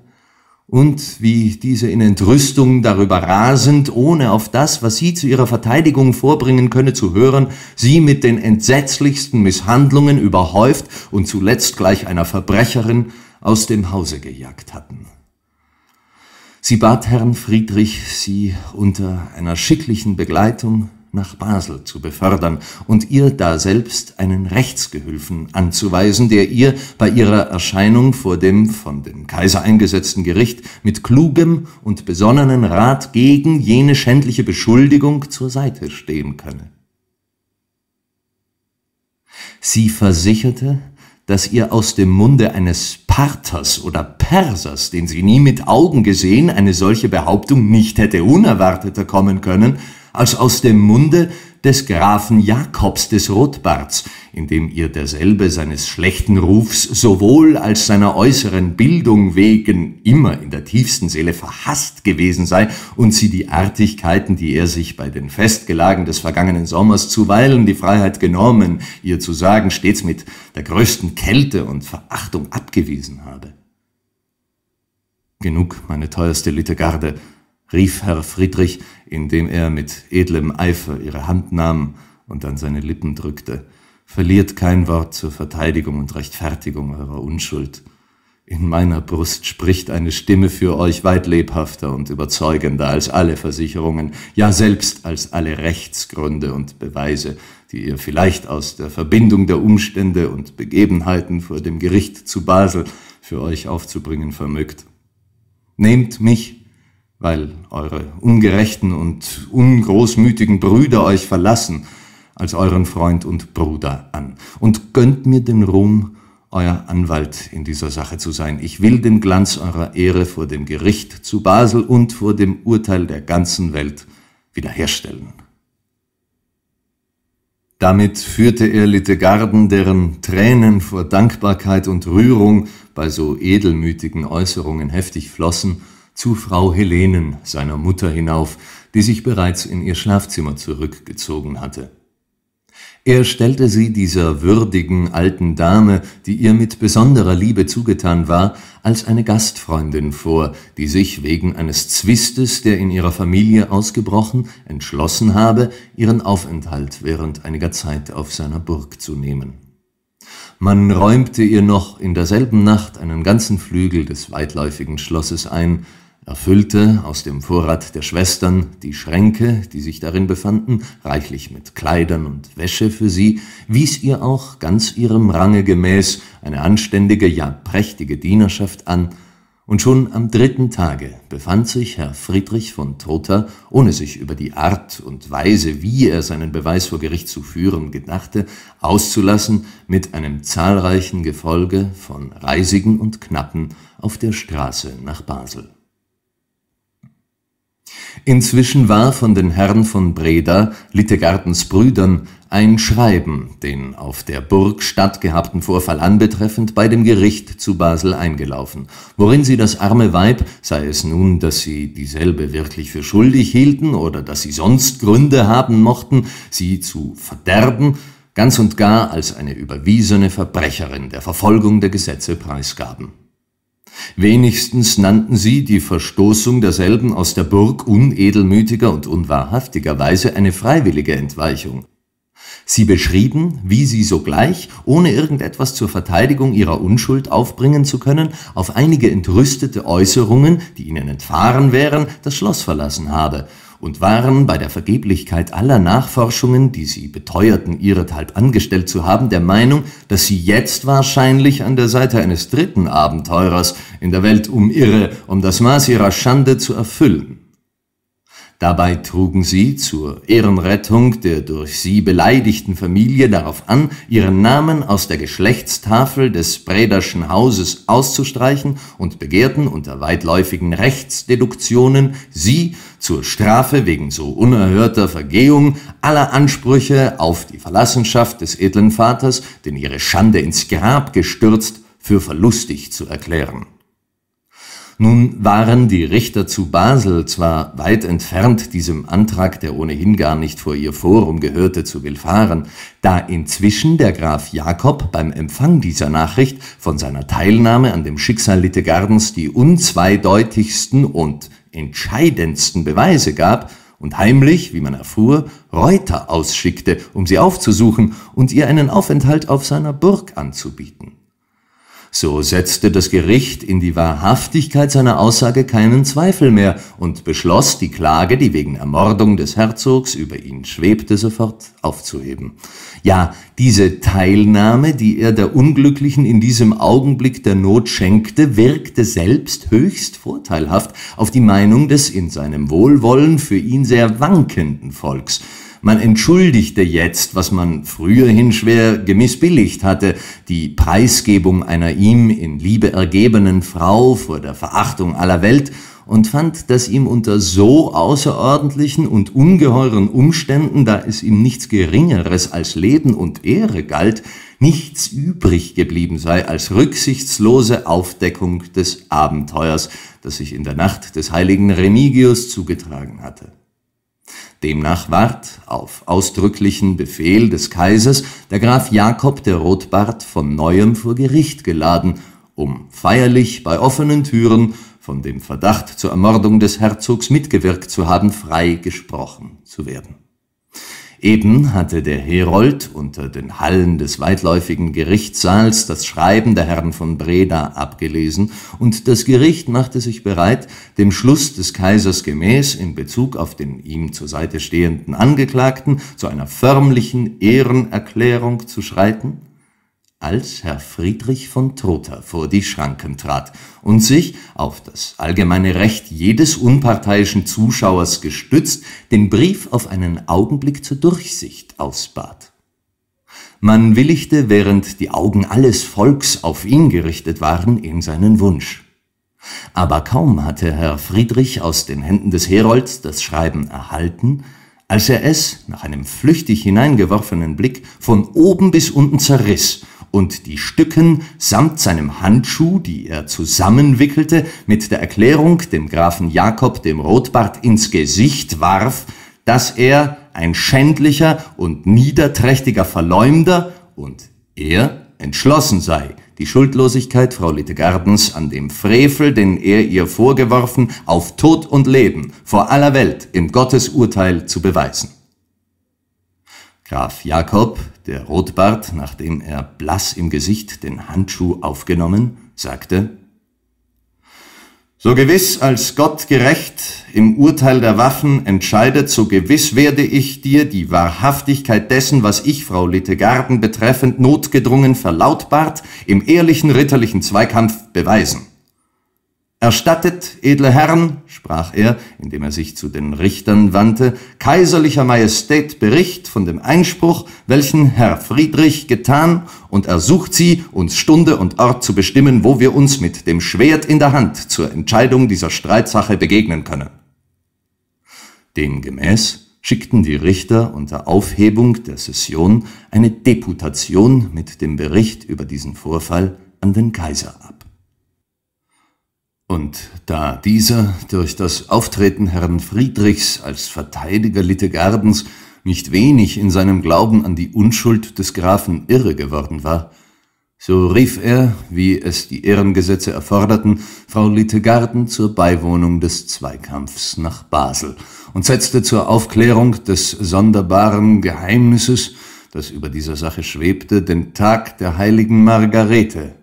Und wie diese in Entrüstung darüber rasend, ohne auf das, was sie zu ihrer Verteidigung vorbringen könne, zu hören, sie mit den entsetzlichsten Misshandlungen überhäuft und zuletzt gleich einer Verbrecherin aus dem Hause gejagt hatten. Sie bat Herrn Friedrich, sie unter einer schicklichen Begleitung nach Basel zu befördern und ihr daselbst einen Rechtsgehülfen anzuweisen, der ihr bei ihrer Erscheinung vor dem von dem Kaiser eingesetzten Gericht mit klugem und besonnenen Rat gegen jene schändliche Beschuldigung zur Seite stehen könne. Sie versicherte, dass ihr aus dem Munde eines Parthers oder Persers, den sie nie mit Augen gesehen, eine solche Behauptung nicht hätte unerwarteter kommen können, als aus dem Munde des Grafen Jakobs des Rotbarts, in dem ihr derselbe seines schlechten Rufs sowohl als seiner äußeren Bildung wegen immer in der tiefsten Seele verhasst gewesen sei und sie die Artigkeiten, die er sich bei den Festgelagen des vergangenen Sommers zuweilen die Freiheit genommen, ihr zu sagen, stets mit der größten Kälte und Verachtung abgewiesen habe. Genug, meine teuerste Littegarde, rief Herr Friedrich, indem er mit edlem Eifer ihre Hand nahm und an seine Lippen drückte, verliert kein Wort zur Verteidigung und Rechtfertigung eurer Unschuld. In meiner Brust spricht eine Stimme für euch weit lebhafter und überzeugender als alle Versicherungen, ja selbst als alle Rechtsgründe und Beweise, die ihr vielleicht aus der Verbindung der Umstände und Begebenheiten vor dem Gericht zu Basel für euch aufzubringen vermögt. Nehmt mich weil eure ungerechten und ungroßmütigen Brüder euch verlassen, als euren Freund und Bruder an. Und gönnt mir den Ruhm, euer Anwalt in dieser Sache zu sein. Ich will den Glanz eurer Ehre vor dem Gericht zu Basel und vor dem Urteil der ganzen Welt wiederherstellen. Damit führte er Littegarden, deren Tränen vor Dankbarkeit und Rührung bei so edelmütigen Äußerungen heftig flossen, zu Frau Helenen, seiner Mutter, hinauf, die sich bereits in ihr Schlafzimmer zurückgezogen hatte. Er stellte sie dieser würdigen alten Dame, die ihr mit besonderer Liebe zugetan war, als eine Gastfreundin vor, die sich wegen eines Zwistes, der in ihrer Familie ausgebrochen, entschlossen habe, ihren Aufenthalt während einiger Zeit auf seiner Burg zu nehmen. Man räumte ihr noch in derselben Nacht einen ganzen Flügel des weitläufigen Schlosses ein, erfüllte aus dem Vorrat der Schwestern die Schränke, die sich darin befanden, reichlich mit Kleidern und Wäsche für sie, wies ihr auch ganz ihrem Range gemäß eine anständige, ja prächtige Dienerschaft an, und schon am dritten Tage befand sich Herr Friedrich von Trotha, ohne sich über die Art und Weise, wie er seinen Beweis vor Gericht zu führen gedachte, auszulassen, mit einem zahlreichen Gefolge von Reisigen und Knappen auf der Straße nach Basel. Inzwischen war von den Herren von Breda, Littegartens Brüdern, ein Schreiben, den auf der Burg stattgehabten Vorfall anbetreffend, bei dem Gericht zu Basel eingelaufen, worin sie das arme Weib, sei es nun, dass sie dieselbe wirklich für schuldig hielten oder dass sie sonst Gründe haben mochten, sie zu verderben, ganz und gar als eine überwiesene Verbrecherin der Verfolgung der Gesetze preisgaben. Wenigstens nannten sie die Verstoßung derselben aus der Burg unedelmütiger und unwahrhaftigerweise eine freiwillige Entweichung. Sie beschrieben, wie sie sogleich, ohne irgendetwas zur Verteidigung ihrer Unschuld aufbringen zu können, auf einige entrüstete Äußerungen, die ihnen entfahren wären, das Schloss verlassen habe und waren bei der Vergeblichkeit aller Nachforschungen, die sie beteuerten, ihrethalb angestellt zu haben, der Meinung, dass sie jetzt wahrscheinlich an der Seite eines dritten Abenteurers in der Welt umirre, um das Maß ihrer Schande zu erfüllen. Dabei trugen sie zur Ehrenrettung der durch sie beleidigten Familie darauf an, ihren Namen aus der Geschlechtstafel des Brederschen Hauses auszustreichen und begehrten unter weitläufigen Rechtsdeduktionen sie zur Strafe wegen so unerhörter Vergehung aller Ansprüche auf die Verlassenschaft des edlen Vaters, den ihre Schande ins Grab gestürzt, für verlustig zu erklären nun waren die Richter zu Basel zwar weit entfernt diesem Antrag, der ohnehin gar nicht vor ihr Forum gehörte, zu willfahren, da inzwischen der Graf Jakob beim Empfang dieser Nachricht von seiner Teilnahme an dem Schicksal Littegardens die unzweideutigsten und entscheidendsten Beweise gab, und heimlich, wie man erfuhr, Reuter ausschickte, um sie aufzusuchen und ihr einen Aufenthalt auf seiner Burg anzubieten. So setzte das Gericht in die Wahrhaftigkeit seiner Aussage keinen Zweifel mehr und beschloss, die Klage, die wegen Ermordung des Herzogs über ihn schwebte, sofort aufzuheben. Ja, diese Teilnahme, die er der Unglücklichen in diesem Augenblick der Not schenkte, wirkte selbst höchst vorteilhaft auf die Meinung des in seinem Wohlwollen für ihn sehr wankenden Volks, man entschuldigte jetzt, was man früherhin schwer gemissbilligt hatte, die Preisgebung einer ihm in Liebe ergebenen Frau vor der Verachtung aller Welt und fand, dass ihm unter so außerordentlichen und ungeheuren Umständen, da es ihm nichts Geringeres als Leben und Ehre galt, nichts übrig geblieben sei als rücksichtslose Aufdeckung des Abenteuers, das sich in der Nacht des heiligen Remigius zugetragen hatte. Demnach ward, auf ausdrücklichen Befehl des Kaisers, der Graf Jakob der Rotbart von neuem vor Gericht geladen, um feierlich bei offenen Türen von dem Verdacht zur Ermordung des Herzogs mitgewirkt zu haben, frei gesprochen zu werden Eben hatte der Herold unter den Hallen des weitläufigen Gerichtssaals das Schreiben der Herren von Breda abgelesen, und das Gericht machte sich bereit, dem Schluss des Kaisers gemäß in Bezug auf den ihm zur Seite stehenden Angeklagten zu einer förmlichen Ehrenerklärung zu schreiten als Herr Friedrich von Trotha vor die Schranken trat und sich, auf das allgemeine Recht jedes unparteiischen Zuschauers gestützt, den Brief auf einen Augenblick zur Durchsicht ausbat. Man willigte, während die Augen alles Volks auf ihn gerichtet waren, in seinen Wunsch. Aber kaum hatte Herr Friedrich aus den Händen des Herolds das Schreiben erhalten, als er es, nach einem flüchtig hineingeworfenen Blick, von oben bis unten zerriss und die Stücken samt seinem Handschuh, die er zusammenwickelte, mit der Erklärung dem Grafen Jakob dem Rotbart ins Gesicht warf, dass er ein schändlicher und niederträchtiger Verleumder und er entschlossen sei, die Schuldlosigkeit Frau Littegardens an dem Frevel, den er ihr vorgeworfen, auf Tod und Leben vor aller Welt im Gottesurteil zu beweisen. Graf Jakob, der Rotbart, nachdem er blass im Gesicht den Handschuh aufgenommen, sagte So gewiss als Gott gerecht im Urteil der Waffen entscheidet, so gewiss werde ich dir die Wahrhaftigkeit dessen, was ich, Frau Littegarden, betreffend notgedrungen verlautbart, im ehrlichen ritterlichen Zweikampf beweisen. Erstattet, edle Herren, sprach er, indem er sich zu den Richtern wandte, kaiserlicher Majestät Bericht von dem Einspruch, welchen Herr Friedrich getan, und ersucht sie, uns Stunde und Ort zu bestimmen, wo wir uns mit dem Schwert in der Hand zur Entscheidung dieser Streitsache begegnen können. Demgemäß schickten die Richter unter Aufhebung der Session eine Deputation mit dem Bericht über diesen Vorfall an den Kaiser ab. Und da dieser durch das Auftreten Herrn Friedrichs als Verteidiger Littegardens nicht wenig in seinem Glauben an die Unschuld des Grafen irre geworden war, so rief er, wie es die Ehrengesetze erforderten, Frau Littegarden zur Beiwohnung des Zweikampfs nach Basel und setzte zur Aufklärung des sonderbaren Geheimnisses, das über dieser Sache schwebte, den Tag der heiligen Margarete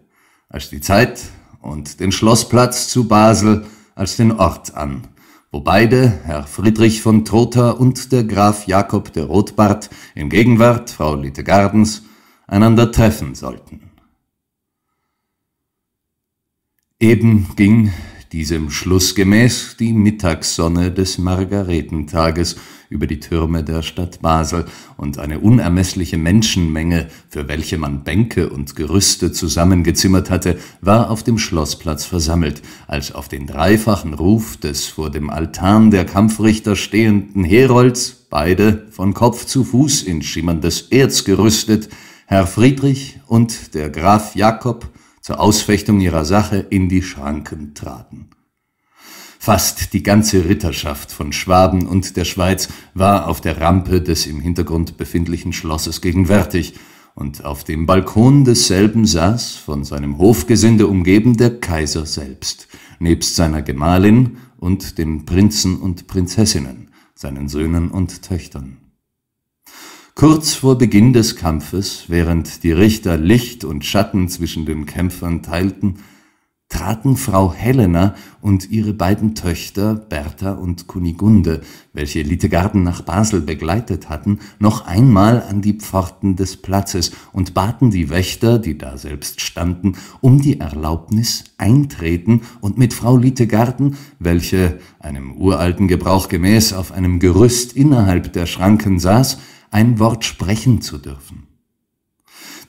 als die Zeit, und den Schlossplatz zu Basel als den Ort an, wo beide, Herr Friedrich von Trotha und der Graf Jakob der Rotbart in Gegenwart Frau Littegardens einander treffen sollten. Eben ging diesem Schluss gemäß die Mittagssonne des Margaretentages über die Türme der Stadt Basel und eine unermessliche Menschenmenge, für welche man Bänke und Gerüste zusammengezimmert hatte, war auf dem Schlossplatz versammelt, als auf den dreifachen Ruf des vor dem Altan der Kampfrichter stehenden Herolds, beide von Kopf zu Fuß in schimmerndes Erz gerüstet, Herr Friedrich und der Graf Jakob zur Ausfechtung ihrer Sache in die Schranken traten. Fast die ganze Ritterschaft von Schwaben und der Schweiz war auf der Rampe des im Hintergrund befindlichen Schlosses gegenwärtig, und auf dem Balkon desselben saß, von seinem Hofgesinde umgeben, der Kaiser selbst, nebst seiner Gemahlin und den Prinzen und Prinzessinnen, seinen Söhnen und Töchtern. Kurz vor Beginn des Kampfes, während die Richter Licht und Schatten zwischen den Kämpfern teilten, traten Frau Helena und ihre beiden Töchter Bertha und Kunigunde, welche Litegarden nach Basel begleitet hatten, noch einmal an die Pforten des Platzes und baten die Wächter, die da selbst standen, um die Erlaubnis eintreten und mit Frau Litegarden, welche einem uralten Gebrauch gemäß auf einem Gerüst innerhalb der Schranken saß, ein Wort sprechen zu dürfen.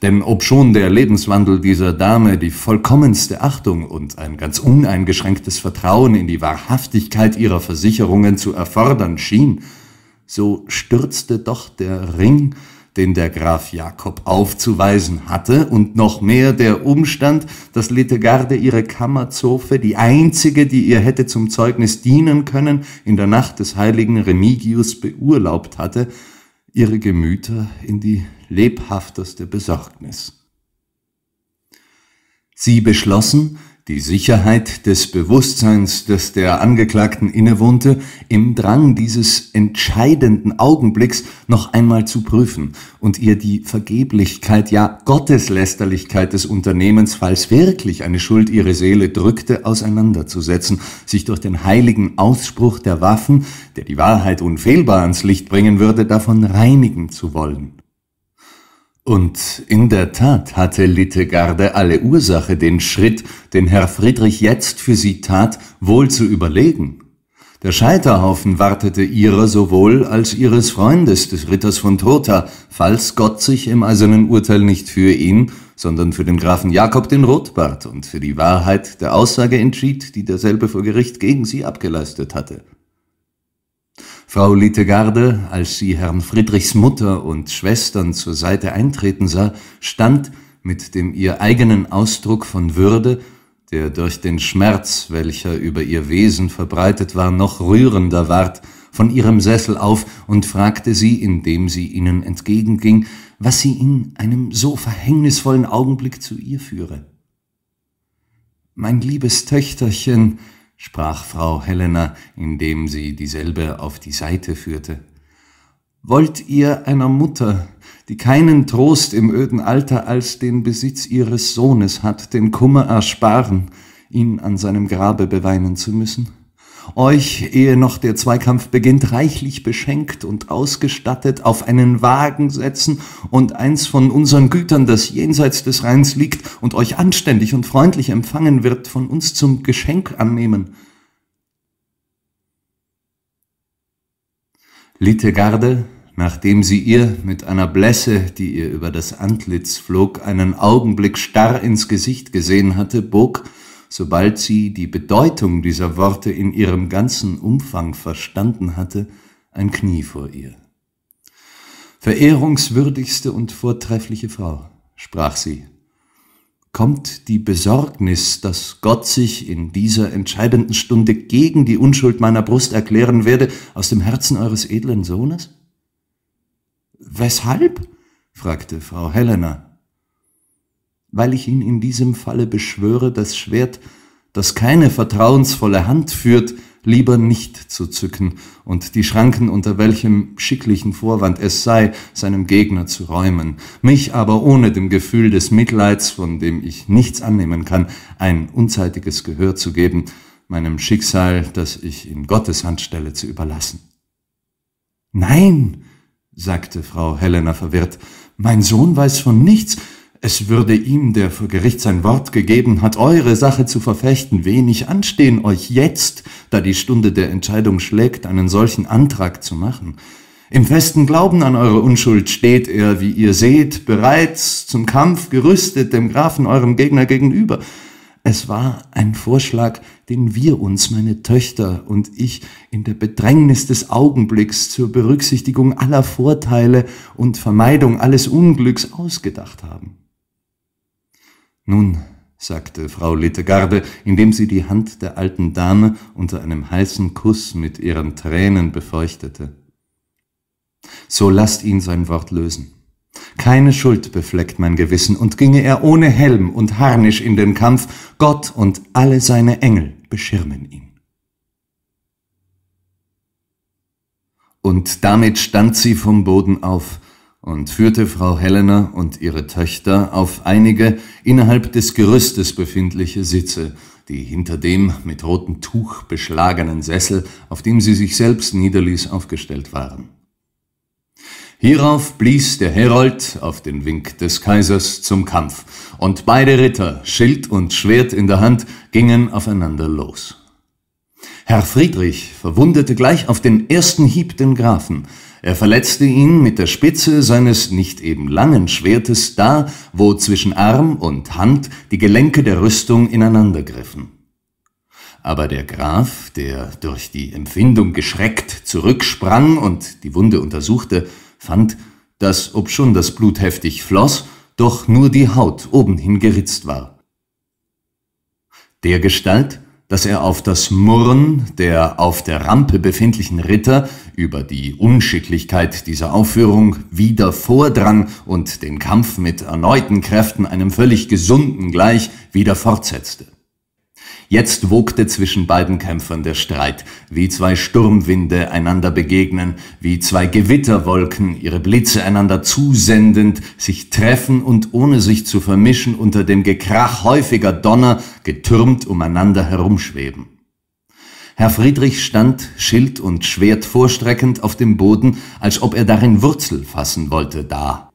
Denn obschon der Lebenswandel dieser Dame die vollkommenste Achtung und ein ganz uneingeschränktes Vertrauen in die Wahrhaftigkeit ihrer Versicherungen zu erfordern schien, so stürzte doch der Ring, den der Graf Jakob aufzuweisen hatte, und noch mehr der Umstand, dass Littegarde ihre Kammerzofe, die einzige, die ihr hätte zum Zeugnis dienen können, in der Nacht des heiligen Remigius beurlaubt hatte, ihre Gemüter in die lebhafteste Besorgnis. Sie beschlossen, die Sicherheit des Bewusstseins, das der Angeklagten innewohnte, im Drang dieses entscheidenden Augenblicks noch einmal zu prüfen und ihr die Vergeblichkeit, ja Gotteslästerlichkeit des Unternehmens, falls wirklich eine Schuld ihre Seele drückte, auseinanderzusetzen, sich durch den heiligen Ausspruch der Waffen, der die Wahrheit unfehlbar ans Licht bringen würde, davon reinigen zu wollen. Und in der Tat hatte Littegarde alle Ursache, den Schritt, den Herr Friedrich jetzt für sie tat, wohl zu überlegen. Der Scheiterhaufen wartete ihrer sowohl als ihres Freundes, des Ritters von Trotha, falls Gott sich im eisernen Urteil nicht für ihn, sondern für den Grafen Jakob den Rotbart und für die Wahrheit der Aussage entschied, die derselbe vor Gericht gegen sie abgeleistet hatte. Frau Littegarde, als sie Herrn Friedrichs Mutter und Schwestern zur Seite eintreten sah, stand mit dem ihr eigenen Ausdruck von Würde, der durch den Schmerz, welcher über ihr Wesen verbreitet war, noch rührender ward, von ihrem Sessel auf und fragte sie, indem sie ihnen entgegenging, was sie in einem so verhängnisvollen Augenblick zu ihr führe. Mein liebes Töchterchen, sprach Frau Helena, indem sie dieselbe auf die Seite führte. Wollt ihr einer Mutter, die keinen Trost im öden Alter als den Besitz ihres Sohnes hat, den Kummer ersparen, ihn an seinem Grabe beweinen zu müssen? euch, ehe noch der Zweikampf beginnt, reichlich beschenkt und ausgestattet, auf einen Wagen setzen und eins von unseren Gütern, das jenseits des Rheins liegt und euch anständig und freundlich empfangen wird, von uns zum Geschenk annehmen. Littegarde, nachdem sie ihr mit einer Blässe, die ihr über das Antlitz flog, einen Augenblick starr ins Gesicht gesehen hatte, bog, sobald sie die Bedeutung dieser Worte in ihrem ganzen Umfang verstanden hatte, ein Knie vor ihr. Verehrungswürdigste und vortreffliche Frau, sprach sie, kommt die Besorgnis, dass Gott sich in dieser entscheidenden Stunde gegen die Unschuld meiner Brust erklären werde, aus dem Herzen eures edlen Sohnes? Weshalb? fragte Frau Helena weil ich ihn in diesem Falle beschwöre, das Schwert, das keine vertrauensvolle Hand führt, lieber nicht zu zücken und die Schranken, unter welchem schicklichen Vorwand es sei, seinem Gegner zu räumen, mich aber ohne dem Gefühl des Mitleids, von dem ich nichts annehmen kann, ein unzeitiges Gehör zu geben, meinem Schicksal, das ich in Gottes Hand stelle, zu überlassen. Nein, sagte Frau Helena verwirrt, mein Sohn weiß von nichts, es würde ihm, der vor Gericht sein Wort gegeben hat, eure Sache zu verfechten, wenig anstehen, euch jetzt, da die Stunde der Entscheidung schlägt, einen solchen Antrag zu machen. Im festen Glauben an eure Unschuld steht er, wie ihr seht, bereits zum Kampf gerüstet, dem Grafen eurem Gegner gegenüber. Es war ein Vorschlag, den wir uns, meine Töchter und ich, in der Bedrängnis des Augenblicks zur Berücksichtigung aller Vorteile und Vermeidung alles Unglücks ausgedacht haben. Nun, sagte Frau Littegarde, indem sie die Hand der alten Dame unter einem heißen Kuss mit ihren Tränen befeuchtete. So lasst ihn sein Wort lösen. Keine Schuld befleckt mein Gewissen, und ginge er ohne Helm und Harnisch in den Kampf, Gott und alle seine Engel beschirmen ihn. Und damit stand sie vom Boden auf, und führte Frau Helena und ihre Töchter auf einige innerhalb des Gerüstes befindliche Sitze, die hinter dem mit rotem Tuch beschlagenen Sessel, auf dem sie sich selbst niederließ, aufgestellt waren. Hierauf blies der Herold auf den Wink des Kaisers zum Kampf, und beide Ritter, Schild und Schwert in der Hand, gingen aufeinander los. Herr Friedrich verwundete gleich auf den ersten Hieb den Grafen, er verletzte ihn mit der Spitze seines nicht eben langen Schwertes da, wo zwischen Arm und Hand die Gelenke der Rüstung ineinandergriffen. Aber der Graf, der durch die Empfindung geschreckt zurücksprang und die Wunde untersuchte, fand, dass, obschon das Blut heftig floss, doch nur die Haut obenhin geritzt war. Der Gestalt, dass er auf das Murren der auf der Rampe befindlichen Ritter über die Unschicklichkeit dieser Aufführung wieder vordrang und den Kampf mit erneuten Kräften einem völlig gesunden gleich wieder fortsetzte. Jetzt wogte zwischen beiden Kämpfern der Streit, wie zwei Sturmwinde einander begegnen, wie zwei Gewitterwolken ihre Blitze einander zusendend, sich treffen und ohne sich zu vermischen unter dem Gekrach häufiger Donner getürmt umeinander herumschweben. Herr Friedrich stand, Schild und Schwert vorstreckend, auf dem Boden, als ob er darin Wurzel fassen wollte, da.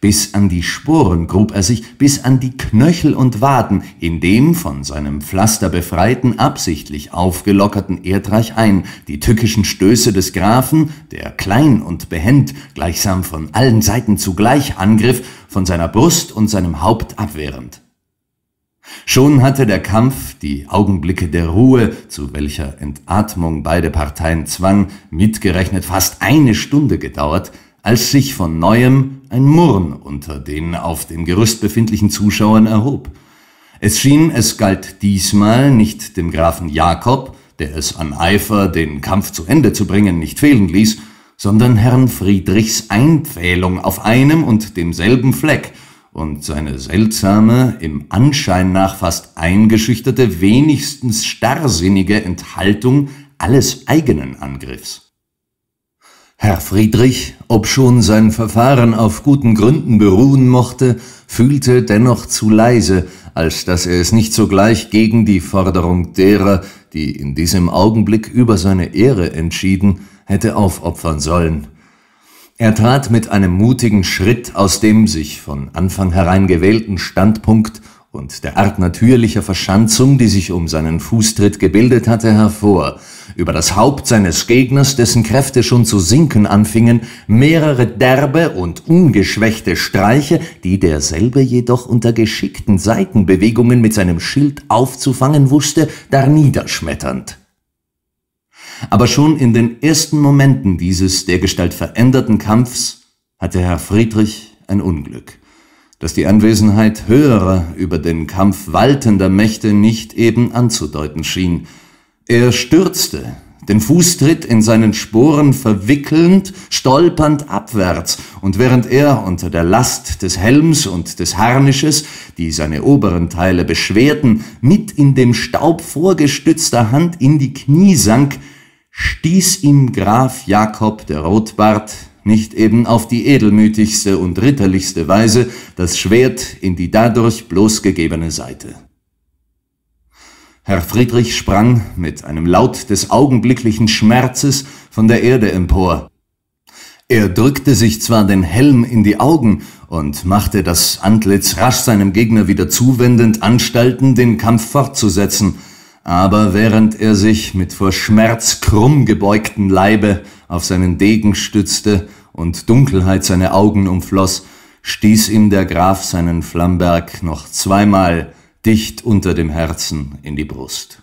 Bis an die Sporen grub er sich, bis an die Knöchel und Waden in dem von seinem Pflaster befreiten, absichtlich aufgelockerten Erdreich ein, die tückischen Stöße des Grafen, der klein und behend, gleichsam von allen Seiten zugleich angriff, von seiner Brust und seinem Haupt abwehrend. Schon hatte der Kampf, die Augenblicke der Ruhe, zu welcher Entatmung beide Parteien zwang, mitgerechnet fast eine Stunde gedauert, als sich von neuem ein Murren unter den auf dem Gerüst befindlichen Zuschauern erhob. Es schien, es galt diesmal nicht dem Grafen Jakob, der es an Eifer, den Kampf zu Ende zu bringen, nicht fehlen ließ, sondern Herrn Friedrichs Einpfählung auf einem und demselben Fleck und seine seltsame, im Anschein nach fast eingeschüchterte, wenigstens starrsinnige Enthaltung alles eigenen Angriffs. Herr Friedrich, obschon sein Verfahren auf guten Gründen beruhen mochte, fühlte dennoch zu leise, als dass er es nicht sogleich gegen die Forderung derer, die in diesem Augenblick über seine Ehre entschieden, hätte aufopfern sollen. Er trat mit einem mutigen Schritt aus dem sich von Anfang herein gewählten Standpunkt und der Art natürlicher Verschanzung, die sich um seinen Fußtritt gebildet hatte, hervor, über das Haupt seines Gegners, dessen Kräfte schon zu sinken anfingen, mehrere derbe und ungeschwächte Streiche, die derselbe jedoch unter geschickten Seitenbewegungen mit seinem Schild aufzufangen wusste, darniederschmetternd. Aber schon in den ersten Momenten dieses dergestalt veränderten Kampfs hatte Herr Friedrich ein Unglück dass die Anwesenheit höherer, über den Kampf waltender Mächte nicht eben anzudeuten schien. Er stürzte, den Fußtritt in seinen Sporen verwickelnd, stolpernd abwärts, und während er unter der Last des Helms und des Harnisches, die seine oberen Teile beschwerten, mit in dem Staub vorgestützter Hand in die Knie sank, stieß ihm Graf Jakob der Rotbart nicht eben auf die edelmütigste und ritterlichste Weise das Schwert in die dadurch bloßgegebene Seite. Herr Friedrich sprang mit einem Laut des augenblicklichen Schmerzes von der Erde empor. Er drückte sich zwar den Helm in die Augen und machte das Antlitz rasch seinem Gegner wieder zuwendend Anstalten, den Kampf fortzusetzen, aber während er sich mit vor Schmerz krumm gebeugtem Leibe auf seinen Degen stützte, und Dunkelheit seine Augen umfloss, stieß ihm der Graf seinen Flamberg noch zweimal dicht unter dem Herzen in die Brust.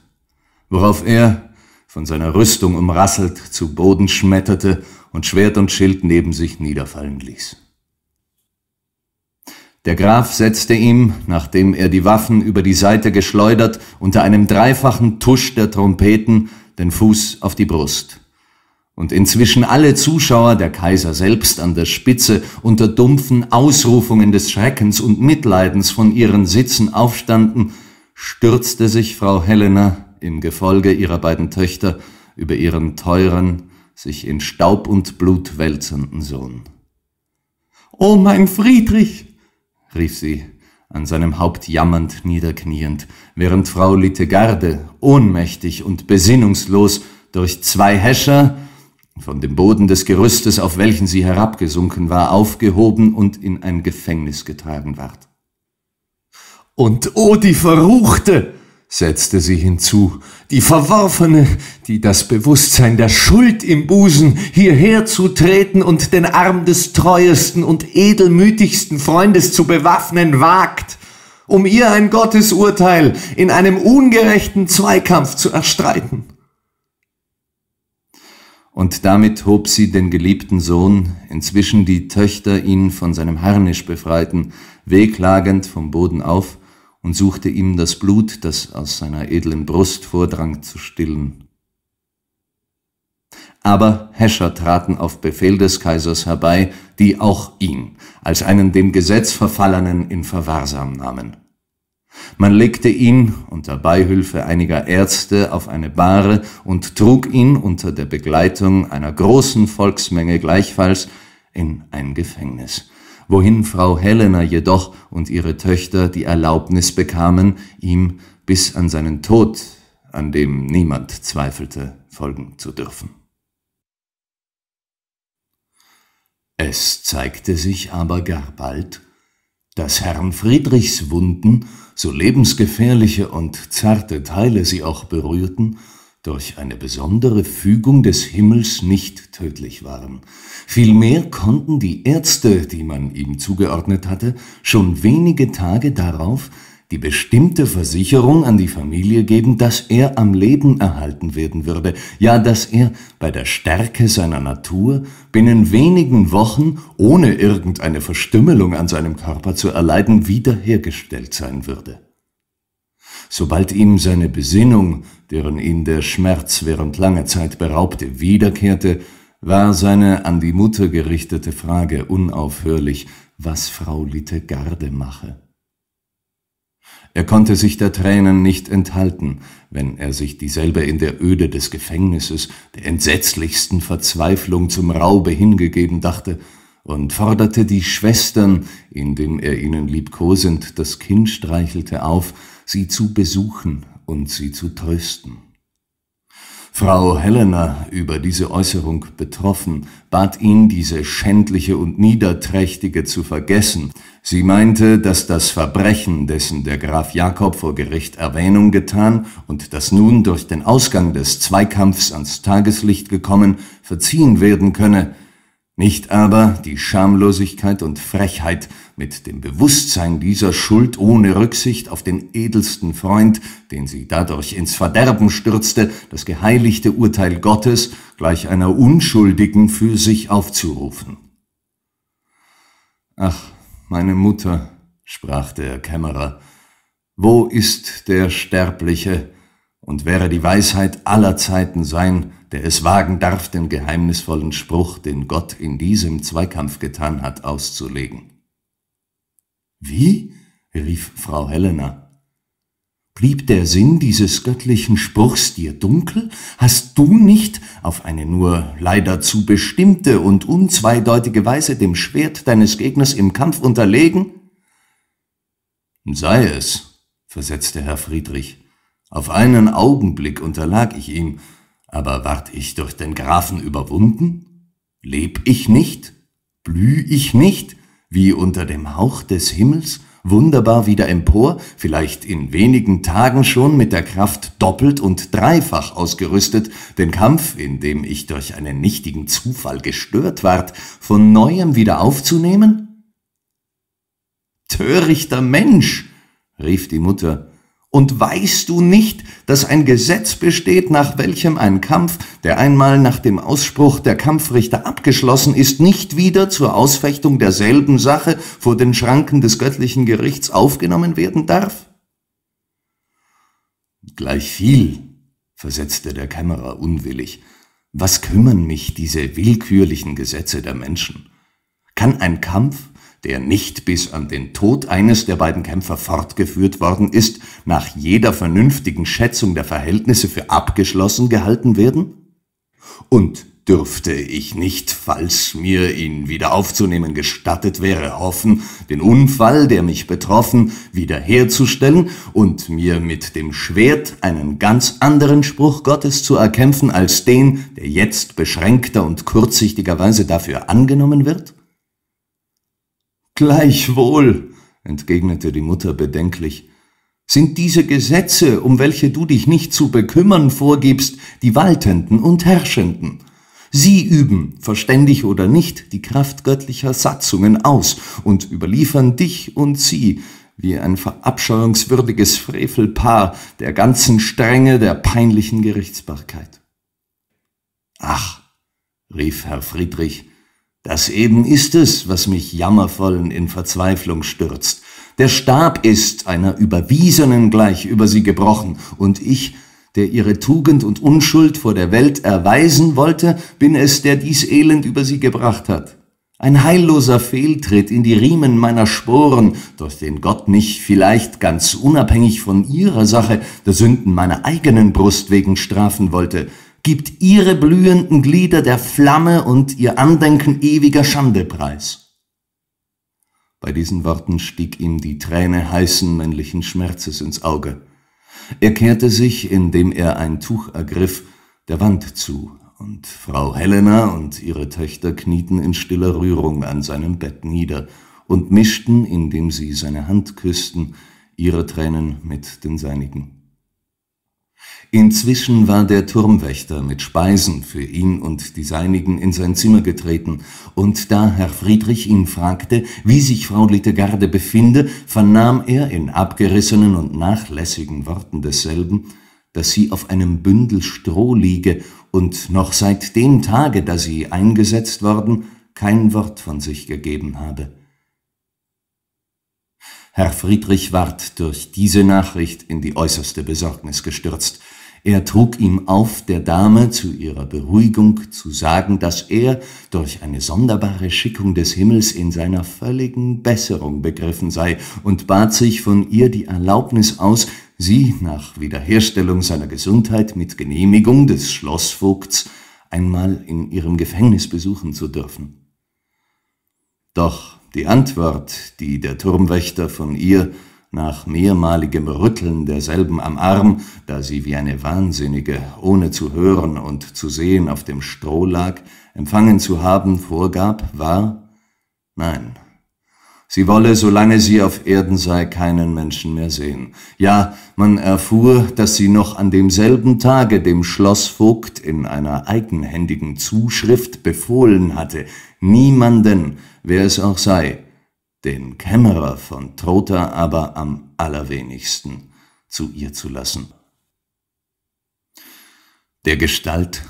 Worauf er, von seiner Rüstung umrasselt, zu Boden schmetterte und Schwert und Schild neben sich niederfallen ließ. Der Graf setzte ihm, nachdem er die Waffen über die Seite geschleudert, unter einem dreifachen Tusch der Trompeten den Fuß auf die Brust und inzwischen alle Zuschauer, der Kaiser selbst an der Spitze, unter dumpfen Ausrufungen des Schreckens und Mitleidens von ihren Sitzen aufstanden, stürzte sich Frau Helena im Gefolge ihrer beiden Töchter über ihren teuren, sich in Staub und Blut wälzenden Sohn. oh mein Friedrich! rief sie, an seinem Haupt jammernd niederkniend, während Frau Littegarde, ohnmächtig und besinnungslos, durch zwei Häscher, von dem Boden des Gerüstes, auf welchen sie herabgesunken war, aufgehoben und in ein Gefängnis getragen ward. Und oh, die Verruchte! setzte sie hinzu, die Verworfene, die das Bewusstsein der Schuld im Busen, hierher zu treten und den Arm des treuesten und edelmütigsten Freundes zu bewaffnen wagt, um ihr ein Gottesurteil in einem ungerechten Zweikampf zu erstreiten und damit hob sie den geliebten Sohn, inzwischen die Töchter ihn von seinem Harnisch befreiten, wehklagend vom Boden auf und suchte ihm das Blut, das aus seiner edlen Brust vordrang, zu stillen. Aber Häscher traten auf Befehl des Kaisers herbei, die auch ihn, als einen dem Gesetz verfallenen, in Verwahrsam nahmen. Man legte ihn unter Beihilfe einiger Ärzte auf eine Bahre und trug ihn unter der Begleitung einer großen Volksmenge gleichfalls in ein Gefängnis, wohin Frau Helena jedoch und ihre Töchter die Erlaubnis bekamen, ihm bis an seinen Tod, an dem niemand zweifelte, folgen zu dürfen. Es zeigte sich aber gar bald, dass Herrn Friedrichs Wunden so lebensgefährliche und zarte Teile sie auch berührten, durch eine besondere Fügung des Himmels nicht tödlich waren. Vielmehr konnten die Ärzte, die man ihm zugeordnet hatte, schon wenige Tage darauf die bestimmte Versicherung an die Familie geben, dass er am Leben erhalten werden würde, ja dass er bei der Stärke seiner Natur binnen wenigen Wochen, ohne irgendeine Verstümmelung an seinem Körper zu erleiden, wiederhergestellt sein würde. Sobald ihm seine Besinnung, deren ihn der Schmerz während langer Zeit beraubte, wiederkehrte, war seine an die Mutter gerichtete Frage unaufhörlich, was Frau Litte Garde mache. Er konnte sich der Tränen nicht enthalten, wenn er sich dieselbe in der Öde des Gefängnisses, der entsetzlichsten Verzweiflung zum Raube hingegeben dachte, und forderte die Schwestern, indem er ihnen liebkosend das Kinn streichelte, auf, sie zu besuchen und sie zu trösten. Frau Helena, über diese Äußerung betroffen, bat ihn, diese schändliche und niederträchtige zu vergessen. Sie meinte, dass das Verbrechen, dessen der Graf Jakob vor Gericht Erwähnung getan und das nun durch den Ausgang des Zweikampfs ans Tageslicht gekommen, verziehen werden könne, nicht aber die Schamlosigkeit und Frechheit, mit dem Bewusstsein dieser Schuld ohne Rücksicht auf den edelsten Freund, den sie dadurch ins Verderben stürzte, das geheiligte Urteil Gottes gleich einer Unschuldigen für sich aufzurufen. Ach, meine Mutter, sprach der Kämmerer, wo ist der Sterbliche, und wäre die Weisheit aller Zeiten sein, der es wagen darf, den geheimnisvollen Spruch, den Gott in diesem Zweikampf getan hat, auszulegen. Wie? rief Frau Helena. Blieb der Sinn dieses göttlichen Spruchs dir dunkel? Hast du nicht auf eine nur leider zu bestimmte und unzweideutige Weise dem Schwert deines Gegners im Kampf unterlegen? Sei es, versetzte Herr Friedrich. Auf einen Augenblick unterlag ich ihm, aber ward ich durch den Grafen überwunden? Leb ich nicht? Blüh ich nicht? wie unter dem Hauch des Himmels, wunderbar wieder empor, vielleicht in wenigen Tagen schon mit der Kraft doppelt und dreifach ausgerüstet, den Kampf, in dem ich durch einen nichtigen Zufall gestört ward, von neuem wieder aufzunehmen? Törichter Mensch, rief die Mutter, und weißt du nicht, dass ein Gesetz besteht, nach welchem ein Kampf, der einmal nach dem Ausspruch der Kampfrichter abgeschlossen ist, nicht wieder zur Ausfechtung derselben Sache vor den Schranken des göttlichen Gerichts aufgenommen werden darf? Gleich viel, versetzte der Kämmerer unwillig. Was kümmern mich diese willkürlichen Gesetze der Menschen? Kann ein Kampf der nicht bis an den Tod eines der beiden Kämpfer fortgeführt worden ist, nach jeder vernünftigen Schätzung der Verhältnisse für abgeschlossen gehalten werden? Und dürfte ich nicht, falls mir ihn wieder aufzunehmen gestattet wäre, hoffen, den Unfall, der mich betroffen, wiederherzustellen und mir mit dem Schwert einen ganz anderen Spruch Gottes zu erkämpfen als den, der jetzt beschränkter und kurzsichtigerweise dafür angenommen wird? Gleichwohl, entgegnete die Mutter bedenklich, sind diese Gesetze, um welche du dich nicht zu bekümmern vorgibst, die Waltenden und Herrschenden. Sie üben, verständig oder nicht, die Kraft göttlicher Satzungen aus und überliefern dich und sie, wie ein verabscheuungswürdiges Frevelpaar der ganzen Strenge der peinlichen Gerichtsbarkeit. Ach, rief Herr Friedrich, das eben ist es, was mich jammervollen in Verzweiflung stürzt. Der Stab ist einer Überwiesenen gleich über sie gebrochen, und ich, der ihre Tugend und Unschuld vor der Welt erweisen wollte, bin es, der dies Elend über sie gebracht hat. Ein heilloser Fehltritt in die Riemen meiner Sporen, durch den Gott mich vielleicht ganz unabhängig von ihrer Sache der Sünden meiner eigenen Brust wegen strafen wollte – gibt ihre blühenden Glieder der Flamme und ihr Andenken ewiger Schande preis. Bei diesen Worten stieg ihm die Träne heißen männlichen Schmerzes ins Auge. Er kehrte sich, indem er ein Tuch ergriff, der Wand zu, und Frau Helena und ihre Töchter knieten in stiller Rührung an seinem Bett nieder und mischten, indem sie seine Hand küssten, ihre Tränen mit den seinigen. Inzwischen war der Turmwächter mit Speisen für ihn und die Seinigen in sein Zimmer getreten, und da Herr Friedrich ihn fragte, wie sich Frau Littegarde befinde, vernahm er in abgerissenen und nachlässigen Worten desselben, dass sie auf einem Bündel Stroh liege und noch seit dem Tage, da sie eingesetzt worden, kein Wort von sich gegeben habe. Herr Friedrich ward durch diese Nachricht in die äußerste Besorgnis gestürzt, er trug ihm auf, der Dame zu ihrer Beruhigung zu sagen, dass er durch eine sonderbare Schickung des Himmels in seiner völligen Besserung begriffen sei und bat sich von ihr die Erlaubnis aus, sie nach Wiederherstellung seiner Gesundheit mit Genehmigung des Schlossvogts einmal in ihrem Gefängnis besuchen zu dürfen. Doch die Antwort, die der Turmwächter von ihr nach mehrmaligem Rütteln derselben am Arm, da sie wie eine Wahnsinnige, ohne zu hören und zu sehen, auf dem Stroh lag, empfangen zu haben, vorgab, war Nein. Sie wolle, solange sie auf Erden sei, keinen Menschen mehr sehen. Ja, man erfuhr, dass sie noch an demselben Tage dem Schlossvogt in einer eigenhändigen Zuschrift befohlen hatte, niemanden, wer es auch sei, den Kämmerer von Trotha aber am allerwenigsten zu ihr zu lassen. Der Gestalt,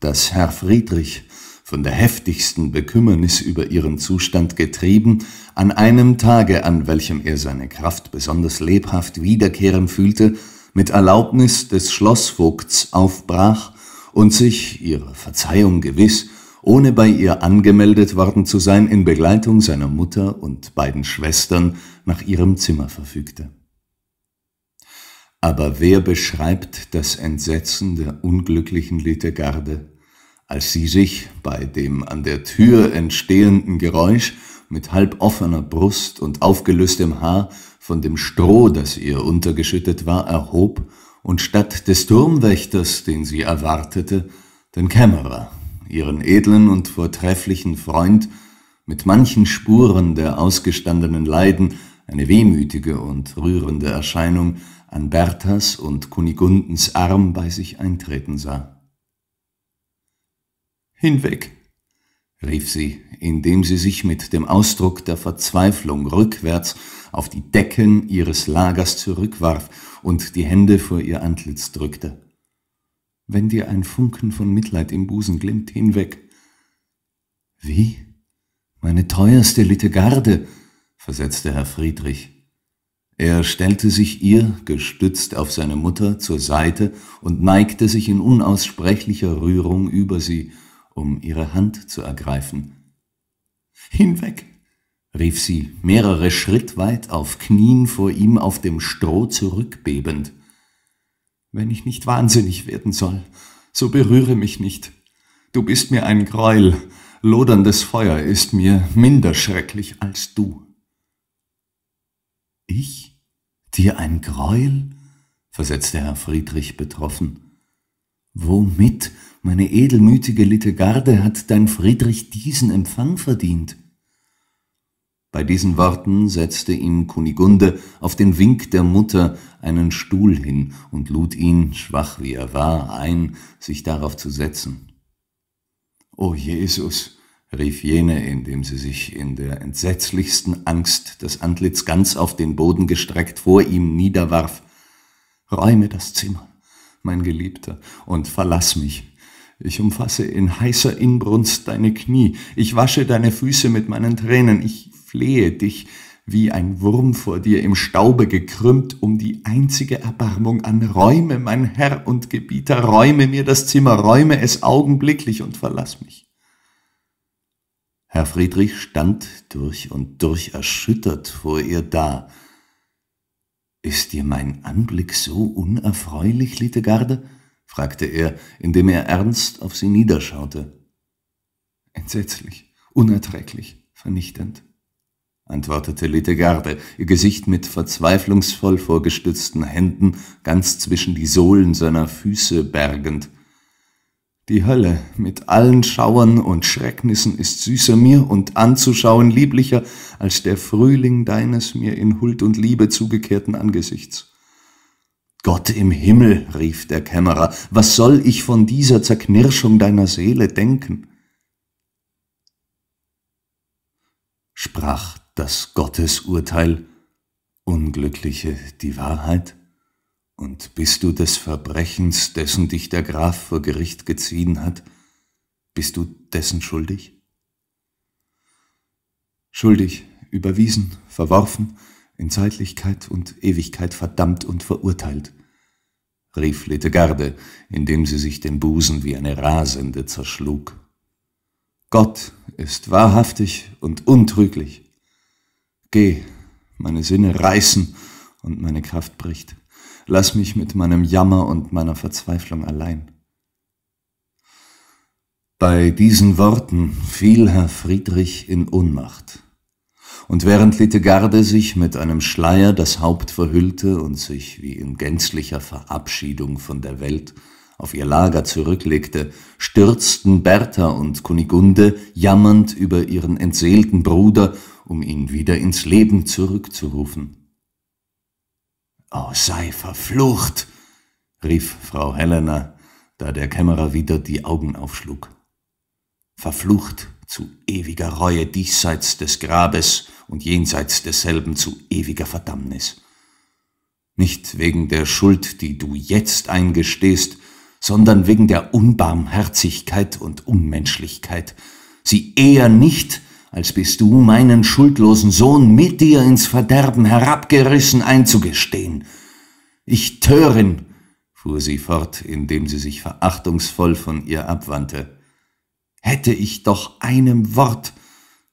dass Herr Friedrich, von der heftigsten Bekümmernis über ihren Zustand getrieben, an einem Tage, an welchem er seine Kraft besonders lebhaft wiederkehren fühlte, mit Erlaubnis des Schlossvogts aufbrach und sich, ihrer Verzeihung gewiss, ohne bei ihr angemeldet worden zu sein, in Begleitung seiner Mutter und beiden Schwestern nach ihrem Zimmer verfügte. Aber wer beschreibt das Entsetzen der unglücklichen Letegarde, als sie sich bei dem an der Tür entstehenden Geräusch mit halb offener Brust und aufgelöstem Haar von dem Stroh, das ihr untergeschüttet war, erhob und statt des Turmwächters, den sie erwartete, den Kämmerer ihren edlen und vortrefflichen Freund, mit manchen Spuren der ausgestandenen Leiden, eine wehmütige und rührende Erscheinung, an Berthas und Kunigundens Arm bei sich eintreten sah. Hinweg, rief sie, indem sie sich mit dem Ausdruck der Verzweiflung rückwärts auf die Decken ihres Lagers zurückwarf und die Hände vor ihr Antlitz drückte wenn dir ein Funken von Mitleid im Busen glimmt, hinweg. Wie? Meine teuerste Litegarde, versetzte Herr Friedrich. Er stellte sich ihr, gestützt auf seine Mutter, zur Seite und neigte sich in unaussprechlicher Rührung über sie, um ihre Hand zu ergreifen. Hinweg, rief sie, mehrere Schritt weit auf Knien vor ihm auf dem Stroh zurückbebend wenn ich nicht wahnsinnig werden soll, so berühre mich nicht. Du bist mir ein Greuel, loderndes Feuer ist mir minder schrecklich als du. Ich? Dir ein Greuel? versetzte Herr Friedrich betroffen. Womit, meine edelmütige Littegarde, hat dein Friedrich diesen Empfang verdient? Bei diesen Worten setzte ihm Kunigunde auf den Wink der Mutter einen Stuhl hin und lud ihn, schwach wie er war, ein, sich darauf zu setzen. O Jesus, rief jene, indem sie sich in der entsetzlichsten Angst das Antlitz ganz auf den Boden gestreckt vor ihm niederwarf, räume das Zimmer, mein Geliebter, und verlass mich. Ich umfasse in heißer Inbrunst deine Knie, ich wasche deine Füße mit meinen Tränen, ich flehe dich, wie ein Wurm vor dir im Staube gekrümmt, um die einzige Erbarmung an. Räume, mein Herr und Gebieter, räume mir das Zimmer, räume es augenblicklich und verlass mich. Herr Friedrich stand durch und durch erschüttert vor ihr da. Ist dir mein Anblick so unerfreulich, Litegarde? fragte er, indem er ernst auf sie niederschaute. Entsetzlich, unerträglich, vernichtend antwortete Littegarde, ihr Gesicht mit verzweiflungsvoll vorgestützten Händen ganz zwischen die Sohlen seiner Füße bergend. Die Hölle mit allen Schauern und Schrecknissen ist süßer mir und anzuschauen lieblicher als der Frühling deines mir in Huld und Liebe zugekehrten Angesichts. Gott im Himmel, rief der Kämmerer, was soll ich von dieser Zerknirschung deiner Seele denken? Sprach das Gottesurteil, Unglückliche die Wahrheit? Und bist du des Verbrechens, dessen dich der Graf vor Gericht geziehen hat, bist du dessen schuldig? Schuldig, überwiesen, verworfen, in Zeitlichkeit und Ewigkeit verdammt und verurteilt, rief Littegarde, indem sie sich den Busen wie eine Rasende zerschlug. Gott ist wahrhaftig und untrüglich. Geh, meine Sinne reißen und meine Kraft bricht. Lass mich mit meinem Jammer und meiner Verzweiflung allein. Bei diesen Worten fiel Herr Friedrich in Ohnmacht. Und während Letegarde sich mit einem Schleier das Haupt verhüllte und sich wie in gänzlicher Verabschiedung von der Welt auf ihr Lager zurücklegte, stürzten Bertha und Kunigunde jammernd über ihren entseelten Bruder um ihn wieder ins Leben zurückzurufen. Oh, sei verflucht! rief Frau Helena, da der Kämmerer wieder die Augen aufschlug. Verflucht zu ewiger Reue diesseits des Grabes und jenseits desselben zu ewiger Verdammnis. Nicht wegen der Schuld, die du jetzt eingestehst, sondern wegen der Unbarmherzigkeit und Unmenschlichkeit, sie eher nicht als bist du, meinen schuldlosen Sohn mit dir ins Verderben herabgerissen einzugestehen. Ich Törin, fuhr sie fort, indem sie sich verachtungsvoll von ihr abwandte, hätte ich doch einem Wort,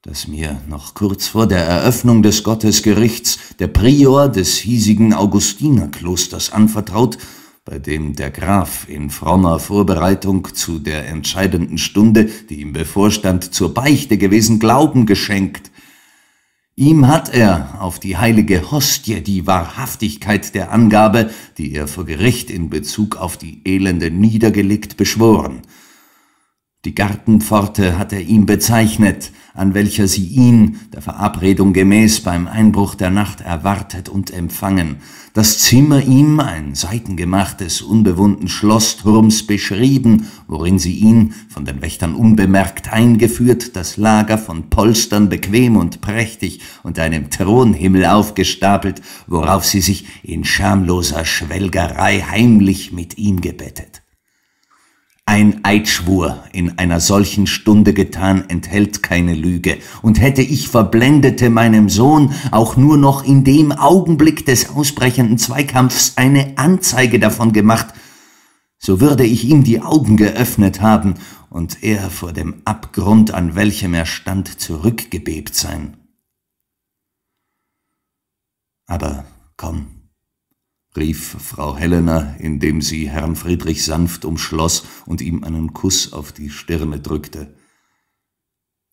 das mir noch kurz vor der Eröffnung des Gottesgerichts der Prior des hiesigen Augustinerklosters anvertraut bei dem der Graf in frommer Vorbereitung zu der entscheidenden Stunde, die ihm bevorstand, zur Beichte gewesen Glauben geschenkt. Ihm hat er auf die heilige Hostie die Wahrhaftigkeit der Angabe, die er vor Gericht in Bezug auf die Elende niedergelegt, beschworen – die Gartenpforte hat er ihm bezeichnet, an welcher sie ihn, der Verabredung gemäß, beim Einbruch der Nacht erwartet und empfangen, das Zimmer ihm, ein Seitengemach des unbewohnten Schlossturms, beschrieben, worin sie ihn, von den Wächtern unbemerkt eingeführt, das Lager von Polstern bequem und prächtig unter einem Thronhimmel aufgestapelt, worauf sie sich in schamloser Schwelgerei heimlich mit ihm gebettet. Ein Eidschwur in einer solchen Stunde getan enthält keine Lüge, und hätte ich verblendete meinem Sohn auch nur noch in dem Augenblick des ausbrechenden Zweikampfs eine Anzeige davon gemacht, so würde ich ihm die Augen geöffnet haben und er vor dem Abgrund, an welchem er stand, zurückgebebt sein. Aber komm, rief Frau Helena, indem sie Herrn Friedrich sanft umschloss und ihm einen Kuss auf die Stirne drückte.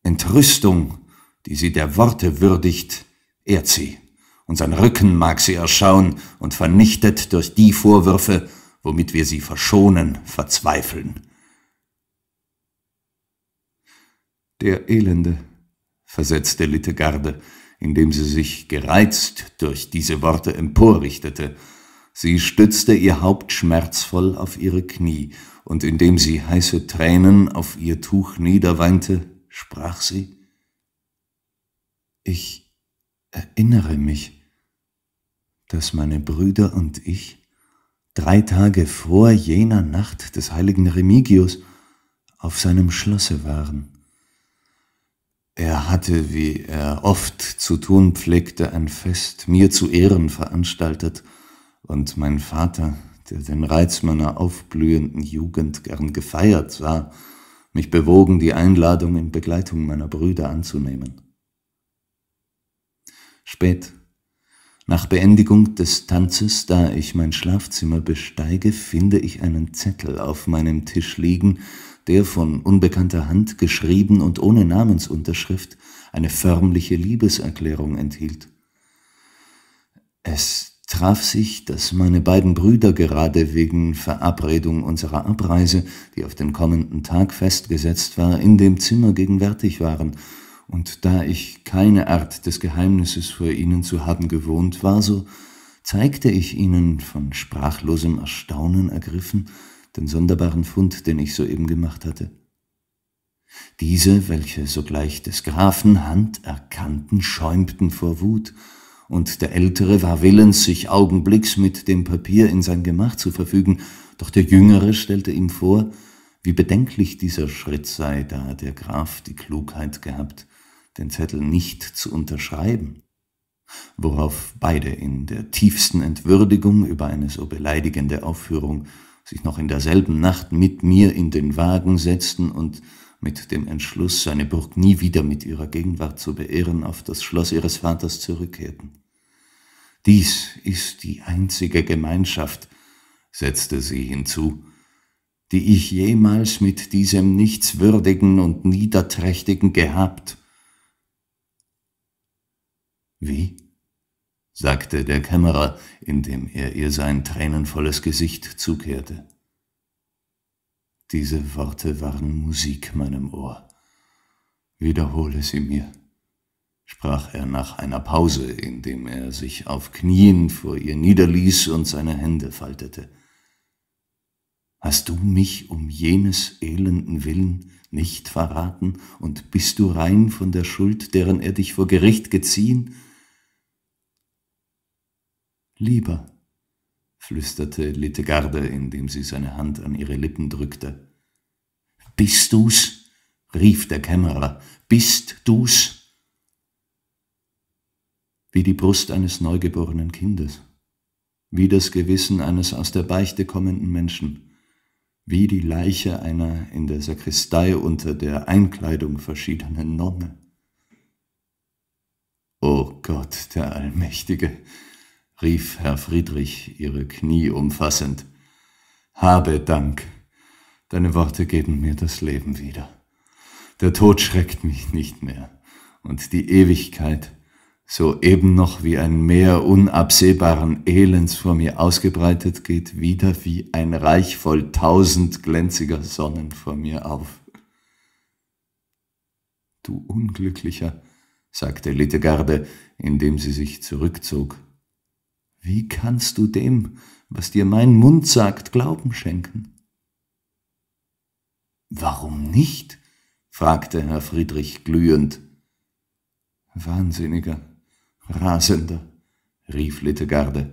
Entrüstung, die sie der Worte würdigt, ehrt sie, und sein Rücken mag sie erschauen und vernichtet durch die Vorwürfe, womit wir sie verschonen, verzweifeln. Der Elende, versetzte Littegarde, indem sie sich gereizt durch diese Worte emporrichtete, Sie stützte ihr Haupt schmerzvoll auf ihre Knie, und indem sie heiße Tränen auf ihr Tuch niederweinte, sprach sie Ich erinnere mich, dass meine Brüder und ich drei Tage vor jener Nacht des heiligen Remigius auf seinem Schlosse waren. Er hatte, wie er oft zu tun pflegte, ein Fest mir zu Ehren veranstaltet, und mein Vater, der den Reiz meiner aufblühenden Jugend gern gefeiert sah, mich bewogen, die Einladung in Begleitung meiner Brüder anzunehmen. Spät, nach Beendigung des Tanzes, da ich mein Schlafzimmer besteige, finde ich einen Zettel auf meinem Tisch liegen, der von unbekannter Hand geschrieben und ohne Namensunterschrift eine förmliche Liebeserklärung enthielt. Es traf sich, dass meine beiden Brüder gerade wegen Verabredung unserer Abreise, die auf den kommenden Tag festgesetzt war, in dem Zimmer gegenwärtig waren, und da ich keine Art des Geheimnisses vor ihnen zu haben gewohnt war, so zeigte ich ihnen, von sprachlosem Erstaunen ergriffen, den sonderbaren Fund, den ich soeben gemacht hatte. Diese, welche sogleich des Grafen Hand erkannten, schäumten vor Wut, und der Ältere war willens, sich augenblicks mit dem Papier in sein Gemach zu verfügen, doch der Jüngere stellte ihm vor, wie bedenklich dieser Schritt sei, da der Graf die Klugheit gehabt, den Zettel nicht zu unterschreiben, worauf beide in der tiefsten Entwürdigung über eine so beleidigende Aufführung sich noch in derselben Nacht mit mir in den Wagen setzten und mit dem Entschluss, seine Burg nie wieder mit ihrer Gegenwart zu beehren, auf das Schloss ihres Vaters zurückkehrten. Dies ist die einzige Gemeinschaft, setzte sie hinzu, die ich jemals mit diesem Nichtswürdigen und Niederträchtigen gehabt. Wie? sagte der Kämmerer, indem er ihr sein tränenvolles Gesicht zukehrte. Diese Worte waren Musik meinem Ohr. Wiederhole sie mir, sprach er nach einer Pause, indem er sich auf Knien vor ihr niederließ und seine Hände faltete. Hast du mich um jenes elenden Willen nicht verraten, und bist du rein von der Schuld, deren er dich vor Gericht geziehen? Lieber, flüsterte Littegarde, indem sie seine Hand an ihre Lippen drückte. Bist du's? rief der Kämmerer. Bist du's? Wie die Brust eines neugeborenen Kindes, wie das Gewissen eines aus der Beichte kommenden Menschen, wie die Leiche einer in der Sakristei unter der Einkleidung verschiedenen Nonne. O oh Gott, der Allmächtige, rief Herr Friedrich, ihre Knie umfassend. Habe Dank. Deine Worte geben mir das Leben wieder. Der Tod schreckt mich nicht mehr, und die Ewigkeit, so eben noch wie ein Meer unabsehbaren Elends vor mir ausgebreitet, geht wieder wie ein Reich voll tausend glänziger Sonnen vor mir auf. Du Unglücklicher, sagte Littegarde, indem sie sich zurückzog wie kannst du dem, was dir mein Mund sagt, Glauben schenken? Warum nicht? fragte Herr Friedrich glühend. Wahnsinniger, rasender, rief Littegarde,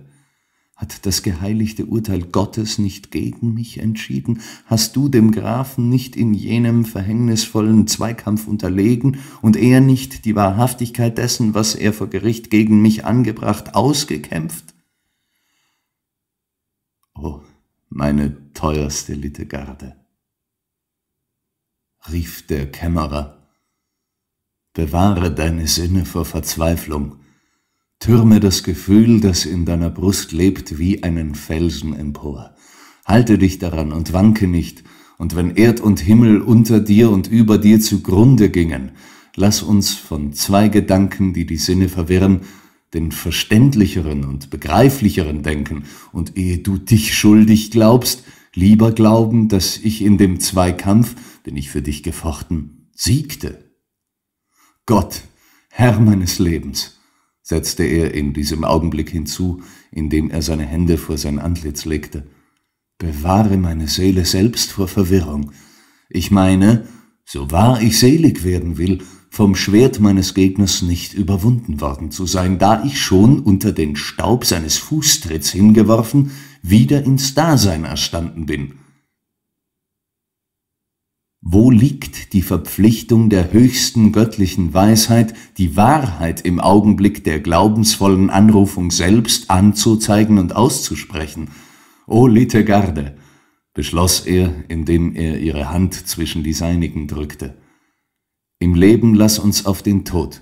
hat das geheiligte Urteil Gottes nicht gegen mich entschieden? Hast du dem Grafen nicht in jenem verhängnisvollen Zweikampf unterlegen und er nicht die Wahrhaftigkeit dessen, was er vor Gericht gegen mich angebracht, ausgekämpft? oh, meine teuerste Littegarde, rief der Kämmerer, bewahre deine Sinne vor Verzweiflung, türme das Gefühl, das in deiner Brust lebt, wie einen Felsen empor, halte dich daran und wanke nicht, und wenn Erd und Himmel unter dir und über dir zugrunde gingen, lass uns von zwei Gedanken, die die Sinne verwirren, den verständlicheren und begreiflicheren denken und ehe du dich schuldig glaubst, lieber glauben, dass ich in dem Zweikampf, den ich für dich gefochten, siegte. Gott, Herr meines Lebens, setzte er in diesem Augenblick hinzu, indem er seine Hände vor sein Antlitz legte, bewahre meine Seele selbst vor Verwirrung. Ich meine, so wahr ich selig werden will vom Schwert meines Gegners nicht überwunden worden zu sein, da ich schon unter den Staub seines Fußtritts hingeworfen wieder ins Dasein erstanden bin. Wo liegt die Verpflichtung der höchsten göttlichen Weisheit, die Wahrheit im Augenblick der glaubensvollen Anrufung selbst anzuzeigen und auszusprechen? O Garde, beschloss er, indem er ihre Hand zwischen die seinigen drückte. Im Leben lass uns auf den Tod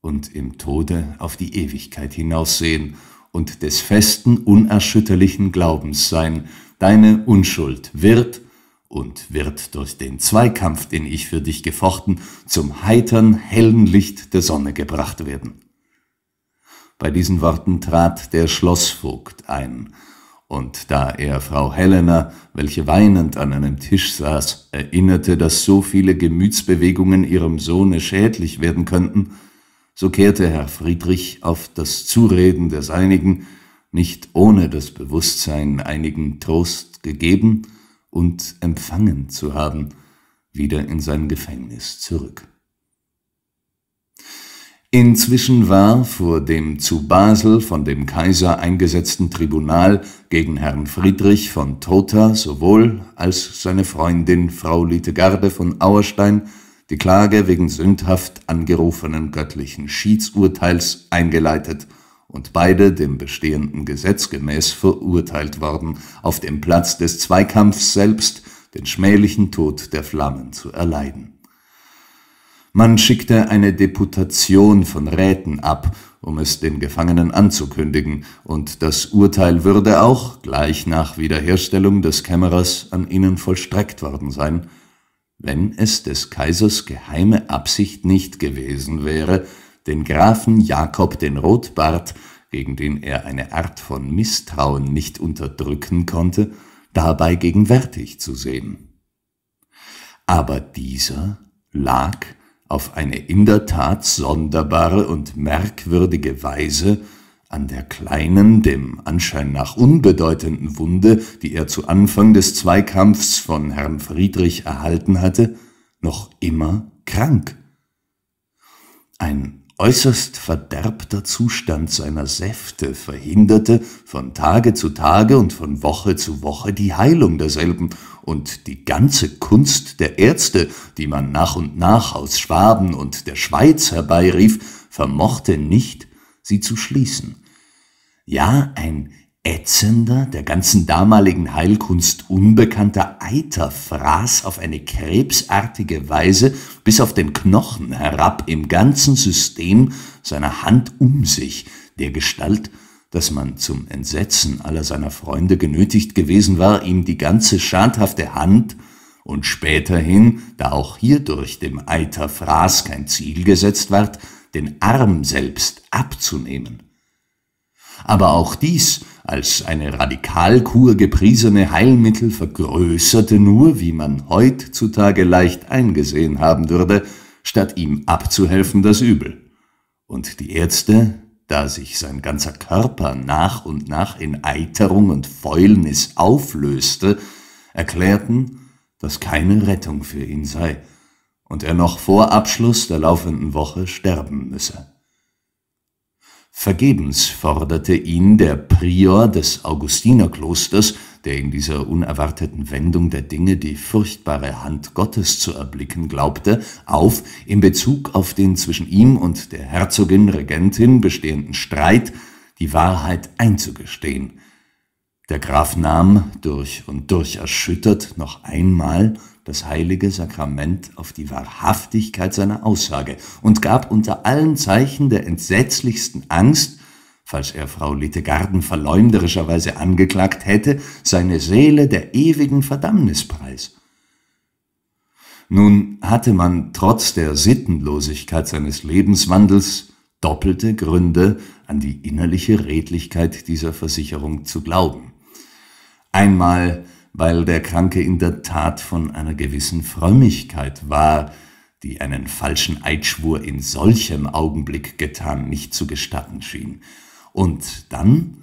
und im Tode auf die Ewigkeit hinaussehen und des festen, unerschütterlichen Glaubens sein, deine Unschuld wird und wird durch den Zweikampf, den ich für dich gefochten, zum heitern, hellen Licht der Sonne gebracht werden. Bei diesen Worten trat der Schlossvogt ein, und da er Frau Helena, welche weinend an einem Tisch saß, erinnerte, dass so viele Gemütsbewegungen ihrem Sohne schädlich werden könnten, so kehrte Herr Friedrich auf das Zureden der Seinigen nicht ohne das Bewusstsein einigen Trost gegeben und empfangen zu haben, wieder in sein Gefängnis zurück. Inzwischen war vor dem zu Basel von dem Kaiser eingesetzten Tribunal gegen Herrn Friedrich von Trotha sowohl als seine Freundin Frau Lithegarde von Auerstein die Klage wegen sündhaft angerufenen göttlichen Schiedsurteils eingeleitet und beide dem bestehenden Gesetz gemäß verurteilt worden, auf dem Platz des Zweikampfs selbst den schmählichen Tod der Flammen zu erleiden man schickte eine Deputation von Räten ab, um es den Gefangenen anzukündigen, und das Urteil würde auch, gleich nach Wiederherstellung des Kämmerers, an ihnen vollstreckt worden sein, wenn es des Kaisers geheime Absicht nicht gewesen wäre, den Grafen Jakob den Rotbart, gegen den er eine Art von Misstrauen nicht unterdrücken konnte, dabei gegenwärtig zu sehen. Aber dieser lag auf eine in der Tat sonderbare und merkwürdige Weise an der kleinen, dem Anschein nach unbedeutenden Wunde, die er zu Anfang des Zweikampfs von Herrn Friedrich erhalten hatte, noch immer krank. Ein äußerst verderbter Zustand seiner Säfte verhinderte von Tage zu Tage und von Woche zu Woche die Heilung derselben, und die ganze Kunst der Ärzte, die man nach und nach aus Schwaben und der Schweiz herbeirief, vermochte nicht, sie zu schließen. Ja, ein ätzender, der ganzen damaligen Heilkunst unbekannter Eiter fraß auf eine krebsartige Weise bis auf den Knochen herab im ganzen System seiner Hand um sich, der Gestalt, dass man zum Entsetzen aller seiner Freunde genötigt gewesen war, ihm die ganze schadhafte Hand und späterhin, da auch hierdurch dem Eiterfraß kein Ziel gesetzt ward, den Arm selbst abzunehmen. Aber auch dies als eine Radikalkur gepriesene Heilmittel vergrößerte nur, wie man heutzutage leicht eingesehen haben würde, statt ihm abzuhelfen das Übel. Und die Ärzte, da sich sein ganzer Körper nach und nach in Eiterung und Fäulnis auflöste, erklärten, dass keine Rettung für ihn sei und er noch vor Abschluss der laufenden Woche sterben müsse. Vergebens forderte ihn der Prior des Augustinerklosters, der in dieser unerwarteten Wendung der Dinge die furchtbare Hand Gottes zu erblicken glaubte, auf, in Bezug auf den zwischen ihm und der Herzogin Regentin bestehenden Streit die Wahrheit einzugestehen. Der Graf nahm, durch und durch erschüttert, noch einmal das heilige Sakrament auf die Wahrhaftigkeit seiner Aussage und gab unter allen Zeichen der entsetzlichsten Angst, falls er Frau Littegarden verleumderischerweise angeklagt hätte, seine Seele der ewigen Verdammnis preis. Nun hatte man trotz der Sittenlosigkeit seines Lebenswandels doppelte Gründe, an die innerliche Redlichkeit dieser Versicherung zu glauben. Einmal weil der Kranke in der Tat von einer gewissen Frömmigkeit war, die einen falschen Eidschwur in solchem Augenblick getan nicht zu gestatten schien. Und dann,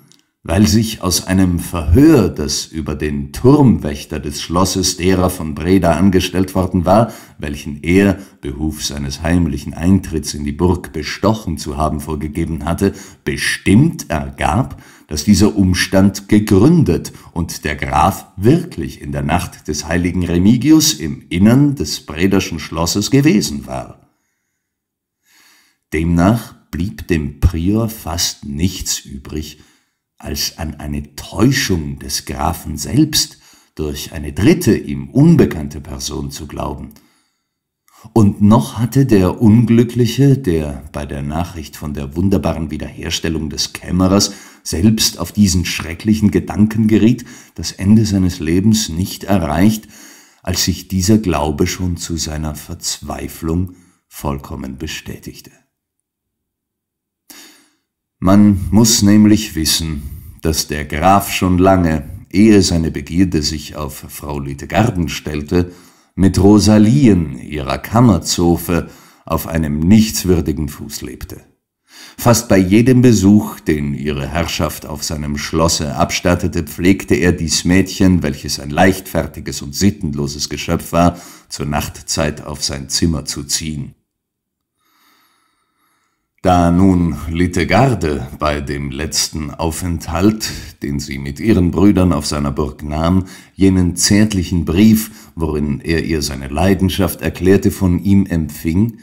weil sich aus einem Verhör, das über den Turmwächter des Schlosses derer von Breda angestellt worden war, welchen er, behufs seines heimlichen Eintritts in die Burg bestochen zu haben vorgegeben hatte, bestimmt ergab, dass dieser Umstand gegründet und der Graf wirklich in der Nacht des heiligen Remigius im Innern des Brederschen Schlosses gewesen war. Demnach blieb dem Prior fast nichts übrig, als an eine Täuschung des Grafen selbst durch eine dritte, ihm unbekannte Person zu glauben. Und noch hatte der Unglückliche, der bei der Nachricht von der wunderbaren Wiederherstellung des Kämmerers selbst auf diesen schrecklichen Gedanken geriet, das Ende seines Lebens nicht erreicht, als sich dieser Glaube schon zu seiner Verzweiflung vollkommen bestätigte. Man muss nämlich wissen, dass der Graf schon lange, ehe seine Begierde sich auf Frau Lidegarden stellte, mit Rosalien, ihrer Kammerzofe, auf einem nichtswürdigen Fuß lebte. Fast bei jedem Besuch, den ihre Herrschaft auf seinem Schlosse abstattete, pflegte er dies Mädchen, welches ein leichtfertiges und sittenloses Geschöpf war, zur Nachtzeit auf sein Zimmer zu ziehen. Da nun Littegarde bei dem letzten Aufenthalt, den sie mit ihren Brüdern auf seiner Burg nahm, jenen zärtlichen Brief, worin er ihr seine Leidenschaft erklärte, von ihm empfing,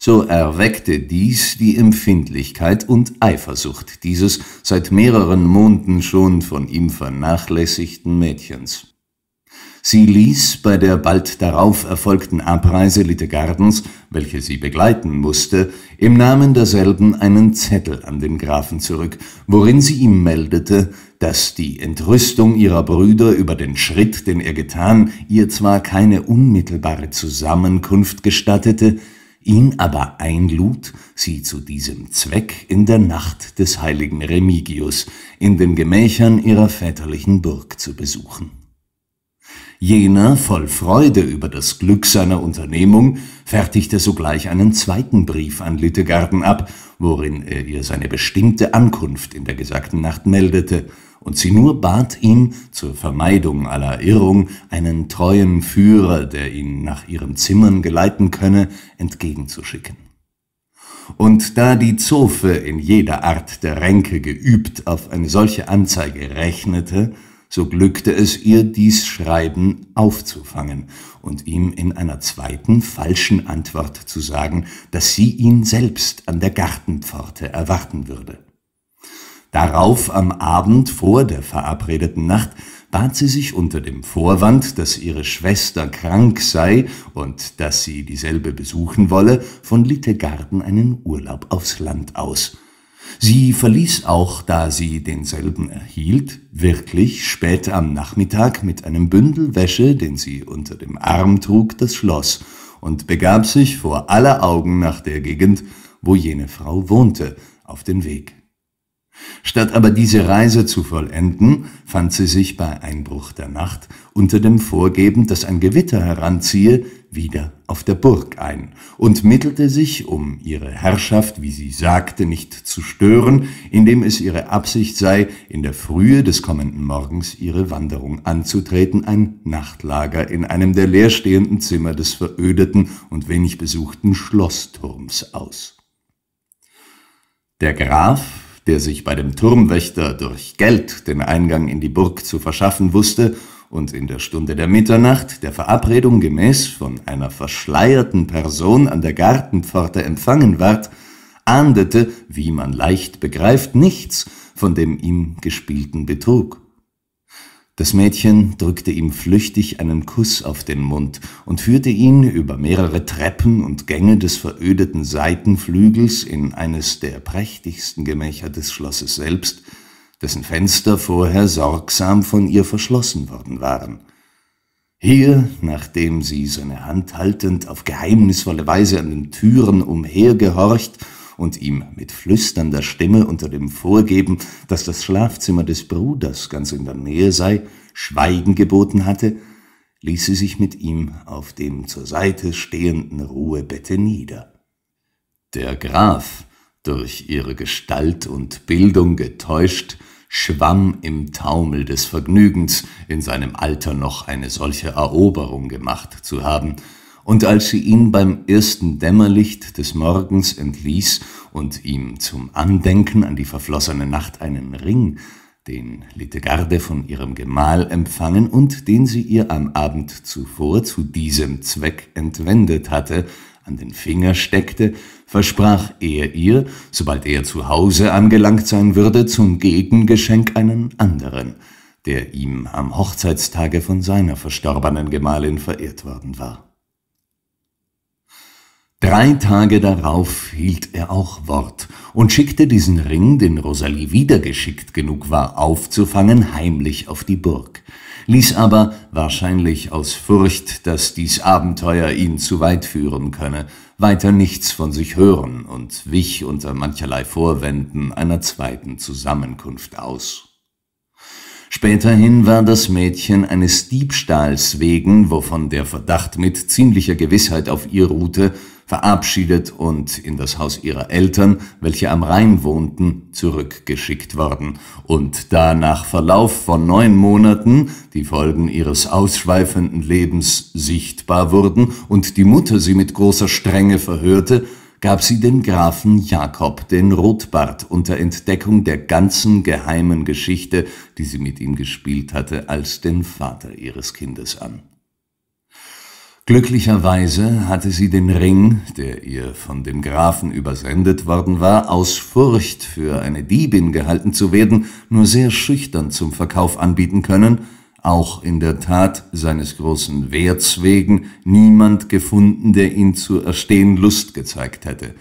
so erweckte dies die Empfindlichkeit und Eifersucht dieses seit mehreren Monden schon von ihm vernachlässigten Mädchens. Sie ließ bei der bald darauf erfolgten Abreise Littegardens, welche sie begleiten musste, im Namen derselben einen Zettel an den Grafen zurück, worin sie ihm meldete, dass die Entrüstung ihrer Brüder über den Schritt, den er getan, ihr zwar keine unmittelbare Zusammenkunft gestattete, ihn aber einlud, sie zu diesem Zweck in der Nacht des heiligen Remigius in den Gemächern ihrer väterlichen Burg zu besuchen. Jener, voll Freude über das Glück seiner Unternehmung, fertigte sogleich einen zweiten Brief an Lüttegarden ab, worin er ihr seine bestimmte Ankunft in der gesagten Nacht meldete – und sie nur bat ihm, zur Vermeidung aller Irrung, einen treuen Führer, der ihn nach ihren Zimmern geleiten könne, entgegenzuschicken. Und da die Zofe in jeder Art der Ränke geübt auf eine solche Anzeige rechnete, so glückte es ihr, dies Schreiben aufzufangen und ihm in einer zweiten falschen Antwort zu sagen, dass sie ihn selbst an der Gartenpforte erwarten würde. Darauf am Abend vor der verabredeten Nacht bat sie sich unter dem Vorwand, dass ihre Schwester krank sei und dass sie dieselbe besuchen wolle, von Littegarden einen Urlaub aufs Land aus. Sie verließ auch, da sie denselben erhielt, wirklich spät am Nachmittag mit einem Bündel Wäsche, den sie unter dem Arm trug, das Schloss und begab sich vor aller Augen nach der Gegend, wo jene Frau wohnte, auf den Weg. Statt aber diese Reise zu vollenden, fand sie sich bei Einbruch der Nacht unter dem Vorgeben, dass ein Gewitter heranziehe, wieder auf der Burg ein und mittelte sich, um ihre Herrschaft, wie sie sagte, nicht zu stören, indem es ihre Absicht sei, in der Frühe des kommenden Morgens ihre Wanderung anzutreten, ein Nachtlager in einem der leerstehenden Zimmer des verödeten und wenig besuchten Schlossturms aus. Der Graf, der sich bei dem Turmwächter durch Geld den Eingang in die Burg zu verschaffen wusste und in der Stunde der Mitternacht der Verabredung gemäß von einer verschleierten Person an der Gartenpforte empfangen ward, ahndete, wie man leicht begreift, nichts von dem ihm gespielten Betrug. Das Mädchen drückte ihm flüchtig einen Kuss auf den Mund und führte ihn über mehrere Treppen und Gänge des verödeten Seitenflügels in eines der prächtigsten Gemächer des Schlosses selbst, dessen Fenster vorher sorgsam von ihr verschlossen worden waren. Hier, nachdem sie seine Hand haltend auf geheimnisvolle Weise an den Türen umhergehorcht und ihm mit flüsternder Stimme unter dem Vorgeben, dass das Schlafzimmer des Bruders ganz in der Nähe sei, Schweigen geboten hatte, ließ sie sich mit ihm auf dem zur Seite stehenden Ruhebette nieder. Der Graf, durch ihre Gestalt und Bildung getäuscht, schwamm im Taumel des Vergnügens, in seinem Alter noch eine solche Eroberung gemacht zu haben, und als sie ihn beim ersten Dämmerlicht des Morgens entließ und ihm zum Andenken an die verflossene Nacht einen Ring, den Litegarde von ihrem Gemahl empfangen und den sie ihr am Abend zuvor zu diesem Zweck entwendet hatte, an den Finger steckte, versprach er ihr, sobald er zu Hause angelangt sein würde, zum Gegengeschenk einen anderen, der ihm am Hochzeitstage von seiner verstorbenen Gemahlin verehrt worden war. Drei Tage darauf hielt er auch Wort und schickte diesen Ring, den Rosalie wieder geschickt genug war, aufzufangen, heimlich auf die Burg, ließ aber, wahrscheinlich aus Furcht, dass dies Abenteuer ihn zu weit führen könne, weiter nichts von sich hören und wich unter mancherlei Vorwänden einer zweiten Zusammenkunft aus. Späterhin war das Mädchen eines Diebstahls wegen, wovon der Verdacht mit ziemlicher Gewissheit auf ihr ruhte, verabschiedet und in das Haus ihrer Eltern, welche am Rhein wohnten, zurückgeschickt worden. Und da nach Verlauf von neun Monaten die Folgen ihres ausschweifenden Lebens sichtbar wurden und die Mutter sie mit großer Strenge verhörte, gab sie dem Grafen Jakob den Rotbart unter Entdeckung der ganzen geheimen Geschichte, die sie mit ihm gespielt hatte, als den Vater ihres Kindes an. Glücklicherweise hatte sie den Ring, der ihr von dem Grafen übersendet worden war, aus Furcht für eine Diebin gehalten zu werden, nur sehr schüchtern zum Verkauf anbieten können, auch in der Tat seines großen Werts wegen niemand gefunden, der ihn zu erstehen Lust gezeigt hätte.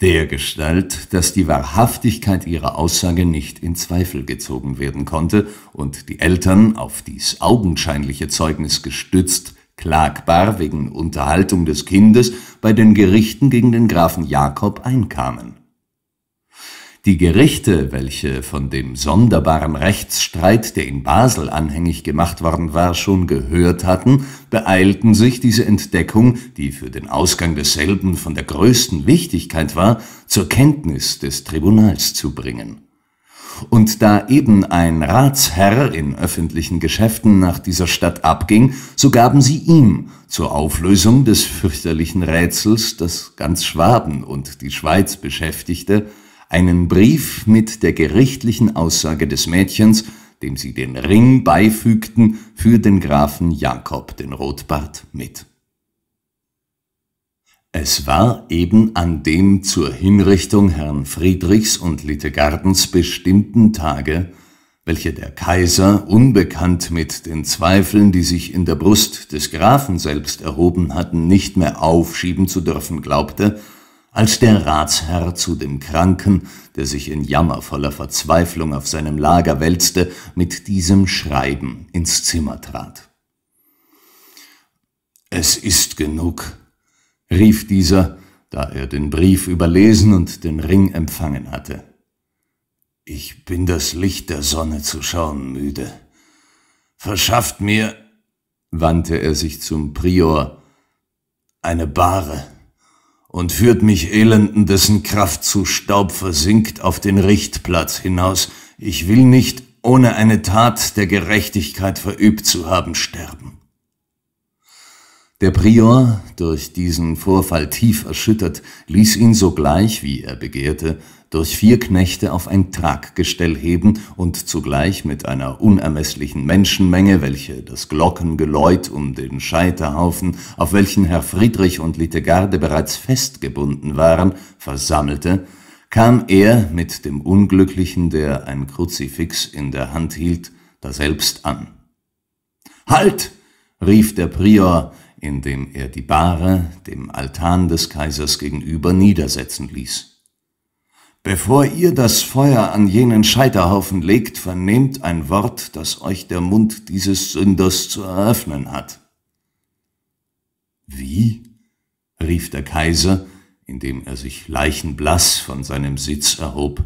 Der Gestalt, dass die Wahrhaftigkeit ihrer Aussage nicht in Zweifel gezogen werden konnte und die Eltern, auf dies augenscheinliche Zeugnis gestützt, klagbar wegen Unterhaltung des Kindes bei den Gerichten gegen den Grafen Jakob einkamen. Die Gerichte, welche von dem sonderbaren Rechtsstreit, der in Basel anhängig gemacht worden war, schon gehört hatten, beeilten sich, diese Entdeckung, die für den Ausgang desselben von der größten Wichtigkeit war, zur Kenntnis des Tribunals zu bringen und da eben ein Ratsherr in öffentlichen Geschäften nach dieser Stadt abging, so gaben sie ihm zur Auflösung des fürchterlichen Rätsels, das ganz Schwaben und die Schweiz beschäftigte, einen Brief mit der gerichtlichen Aussage des Mädchens, dem sie den Ring beifügten, für den Grafen Jakob den Rotbart mit. Es war eben an dem zur Hinrichtung Herrn Friedrichs und Littegardens bestimmten Tage, welche der Kaiser, unbekannt mit den Zweifeln, die sich in der Brust des Grafen selbst erhoben hatten, nicht mehr aufschieben zu dürfen glaubte, als der Ratsherr zu dem Kranken, der sich in jammervoller Verzweiflung auf seinem Lager wälzte, mit diesem Schreiben ins Zimmer trat. Es ist genug, rief dieser, da er den Brief überlesen und den Ring empfangen hatte. Ich bin das Licht der Sonne zu schauen müde. Verschafft mir, wandte er sich zum Prior, eine Bahre und führt mich Elenden, dessen Kraft zu Staub versinkt, auf den Richtplatz hinaus. Ich will nicht, ohne eine Tat der Gerechtigkeit verübt zu haben, sterben. Der Prior, durch diesen Vorfall tief erschüttert, ließ ihn sogleich, wie er begehrte, durch vier Knechte auf ein Traggestell heben und zugleich mit einer unermeßlichen Menschenmenge, welche das Glockengeläut um den Scheiterhaufen, auf welchen Herr Friedrich und Litegarde bereits festgebunden waren, versammelte, kam er mit dem Unglücklichen, der ein Kruzifix in der Hand hielt, daselbst an. Halt! rief der Prior, in dem er die Bahre dem Altan des Kaisers gegenüber niedersetzen ließ. Bevor ihr das Feuer an jenen Scheiterhaufen legt, vernehmt ein Wort, das euch der Mund dieses Sünders zu eröffnen hat. Wie? rief der Kaiser, indem er sich leichenblass von seinem Sitz erhob.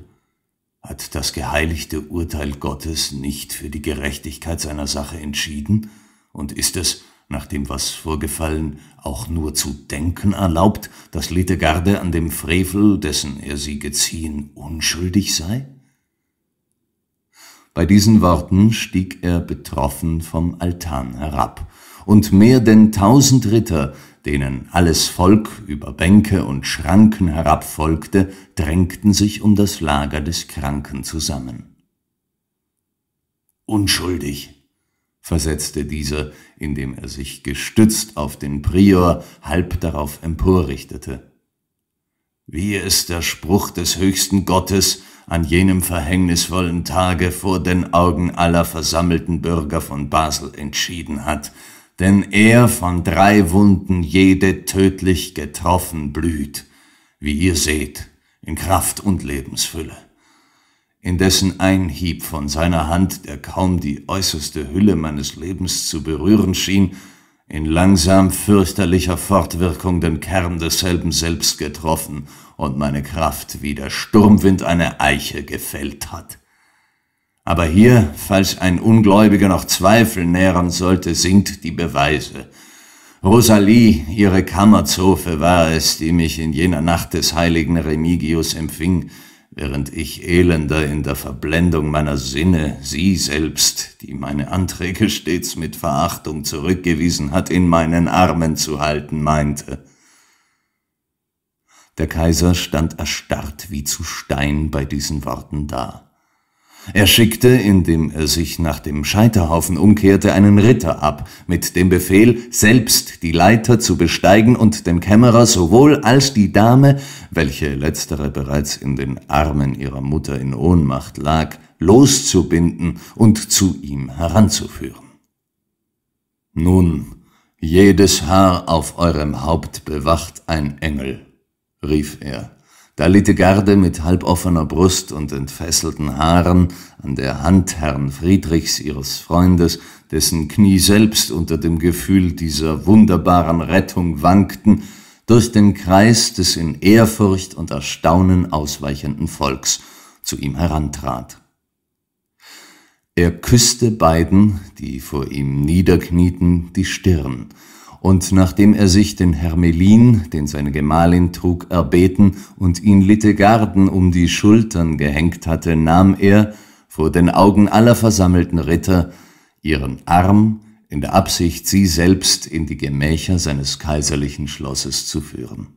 Hat das geheiligte Urteil Gottes nicht für die Gerechtigkeit seiner Sache entschieden? Und ist es nach dem was vorgefallen, auch nur zu denken erlaubt, dass Littegarde an dem Frevel, dessen er sie geziehen, unschuldig sei? Bei diesen Worten stieg er betroffen vom Altan herab, und mehr denn tausend Ritter, denen alles Volk über Bänke und Schranken herabfolgte, drängten sich um das Lager des Kranken zusammen. Unschuldig, versetzte dieser, indem er sich gestützt auf den Prior halb darauf emporrichtete. Wie es der Spruch des höchsten Gottes an jenem verhängnisvollen Tage vor den Augen aller versammelten Bürger von Basel entschieden hat, denn er von drei Wunden jede tödlich getroffen blüht, wie ihr seht, in Kraft und Lebensfülle in dessen Einhieb von seiner Hand, der kaum die äußerste Hülle meines Lebens zu berühren schien, in langsam fürchterlicher Fortwirkung den Kern desselben selbst getroffen und meine Kraft wie der Sturmwind eine Eiche gefällt hat. Aber hier, falls ein Ungläubiger noch Zweifel nähren sollte, sinkt die Beweise. Rosalie, ihre Kammerzofe war es, die mich in jener Nacht des heiligen Remigius empfing, während ich elender in der Verblendung meiner Sinne sie selbst, die meine Anträge stets mit Verachtung zurückgewiesen hat, in meinen Armen zu halten meinte. Der Kaiser stand erstarrt wie zu Stein bei diesen Worten da. Er schickte, indem er sich nach dem Scheiterhaufen umkehrte, einen Ritter ab, mit dem Befehl, selbst die Leiter zu besteigen und dem Kämmerer sowohl als die Dame, welche letztere bereits in den Armen ihrer Mutter in Ohnmacht lag, loszubinden und zu ihm heranzuführen. Nun, jedes Haar auf eurem Haupt bewacht ein Engel, rief er da Littegarde mit halboffener Brust und entfesselten Haaren an der Hand Herrn Friedrichs, ihres Freundes, dessen Knie selbst unter dem Gefühl dieser wunderbaren Rettung wankten, durch den Kreis des in Ehrfurcht und Erstaunen ausweichenden Volks zu ihm herantrat. Er küsste beiden, die vor ihm niederknieten, die Stirn, und nachdem er sich den Hermelin, den seine Gemahlin trug, erbeten und ihn Littegarden um die Schultern gehängt hatte, nahm er, vor den Augen aller versammelten Ritter, ihren Arm in der Absicht, sie selbst in die Gemächer seines kaiserlichen Schlosses zu führen.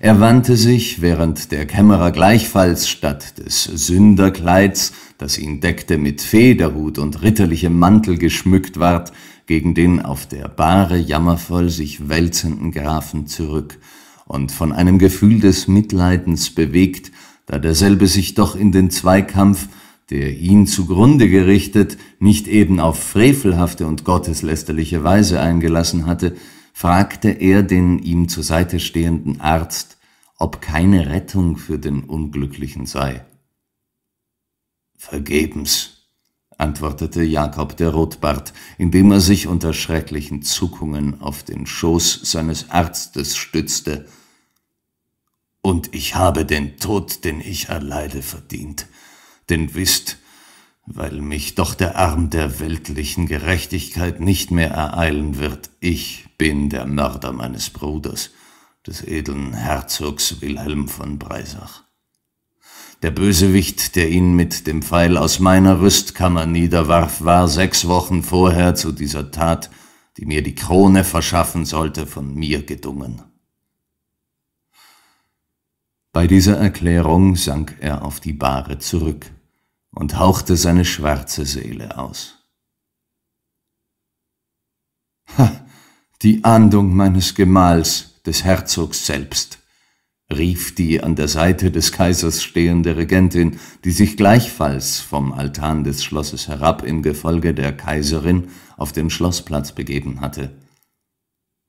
Er wandte sich, während der Kämmerer gleichfalls statt des Sünderkleids, das ihn deckte, mit Federhut und ritterlichem Mantel geschmückt ward, gegen den auf der Bahre jammervoll sich wälzenden Grafen zurück und von einem Gefühl des Mitleidens bewegt, da derselbe sich doch in den Zweikampf, der ihn zugrunde gerichtet, nicht eben auf frevelhafte und gotteslästerliche Weise eingelassen hatte, fragte er den ihm zur Seite stehenden Arzt, ob keine Rettung für den Unglücklichen sei. Vergebens, antwortete Jakob der Rotbart, indem er sich unter schrecklichen Zuckungen auf den Schoß seines Arztes stützte. Und ich habe den Tod, den ich erleide, verdient. Denn wisst, weil mich doch der Arm der weltlichen Gerechtigkeit nicht mehr ereilen wird, ich bin der Mörder meines Bruders, des edlen Herzogs Wilhelm von Breisach. Der Bösewicht, der ihn mit dem Pfeil aus meiner Rüstkammer niederwarf, war sechs Wochen vorher zu dieser Tat, die mir die Krone verschaffen sollte, von mir gedungen. Bei dieser Erklärung sank er auf die Bahre zurück und hauchte seine schwarze Seele aus. Ha, die Ahndung meines Gemahls, des Herzogs selbst rief die an der Seite des Kaisers stehende Regentin, die sich gleichfalls vom Altan des Schlosses herab im Gefolge der Kaiserin auf den Schlossplatz begeben hatte.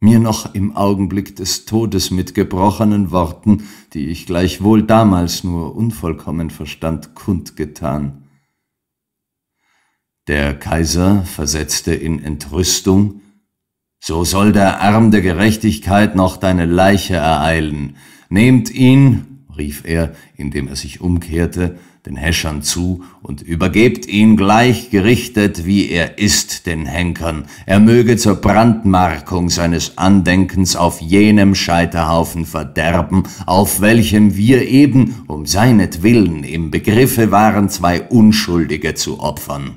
Mir noch im Augenblick des Todes mit gebrochenen Worten, die ich gleichwohl damals nur unvollkommen verstand, kundgetan. Der Kaiser versetzte in Entrüstung, »So soll der Arm der Gerechtigkeit noch deine Leiche ereilen, Nehmt ihn, rief er, indem er sich umkehrte, den Häschern zu und übergebt ihn gleich gerichtet, wie er ist, den Henkern. Er möge zur Brandmarkung seines Andenkens auf jenem Scheiterhaufen verderben, auf welchem wir eben um seinetwillen im Begriffe waren, zwei Unschuldige zu opfern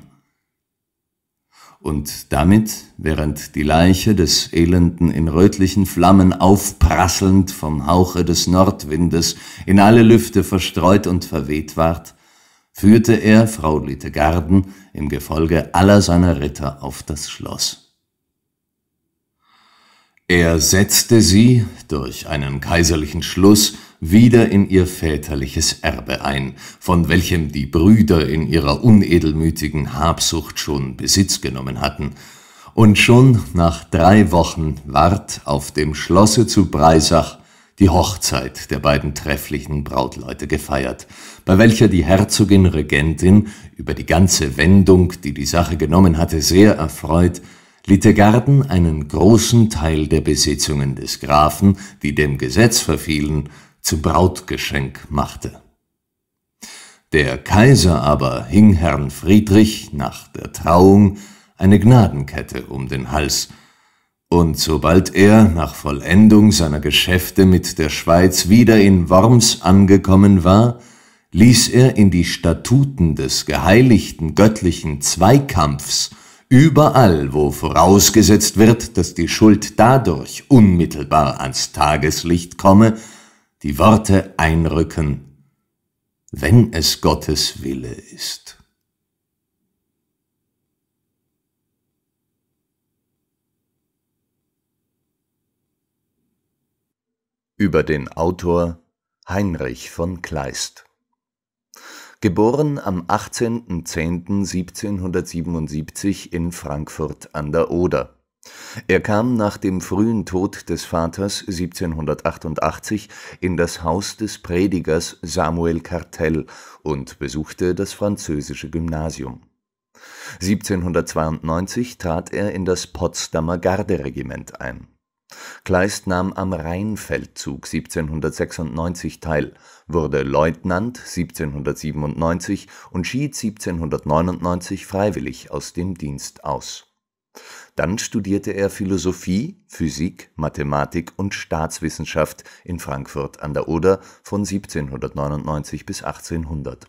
und damit, während die Leiche des Elenden in rötlichen Flammen aufprasselnd vom Hauche des Nordwindes in alle Lüfte verstreut und verweht ward, führte er Frau Littegarden im Gefolge aller seiner Ritter auf das Schloss. Er setzte sie durch einen kaiserlichen Schluss wieder in ihr väterliches Erbe ein, von welchem die Brüder in ihrer unedelmütigen Habsucht schon Besitz genommen hatten, und schon nach drei Wochen ward auf dem Schlosse zu Breisach die Hochzeit der beiden trefflichen Brautleute gefeiert, bei welcher die Herzogin Regentin über die ganze Wendung, die die Sache genommen hatte, sehr erfreut Littegarden einen großen Teil der Besitzungen des Grafen, die dem Gesetz verfielen, zu Brautgeschenk machte. Der Kaiser aber hing Herrn Friedrich nach der Trauung eine Gnadenkette um den Hals, und sobald er nach Vollendung seiner Geschäfte mit der Schweiz wieder in Worms angekommen war, ließ er in die Statuten des geheiligten göttlichen Zweikampfs Überall, wo vorausgesetzt wird, dass die Schuld dadurch unmittelbar ans Tageslicht komme, die Worte einrücken, wenn es Gottes Wille ist. Über den Autor Heinrich von Kleist geboren am 18.10.1777 in Frankfurt an der Oder. Er kam nach dem frühen Tod des Vaters 1788 in das Haus des Predigers Samuel Cartel und besuchte das französische Gymnasium. 1792 trat er in das Potsdamer Garderegiment ein. Kleist nahm am Rheinfeldzug 1796 teil, wurde Leutnant 1797 und schied 1799 freiwillig aus dem Dienst aus. Dann studierte er Philosophie, Physik, Mathematik und Staatswissenschaft in Frankfurt an der Oder von 1799 bis 1800.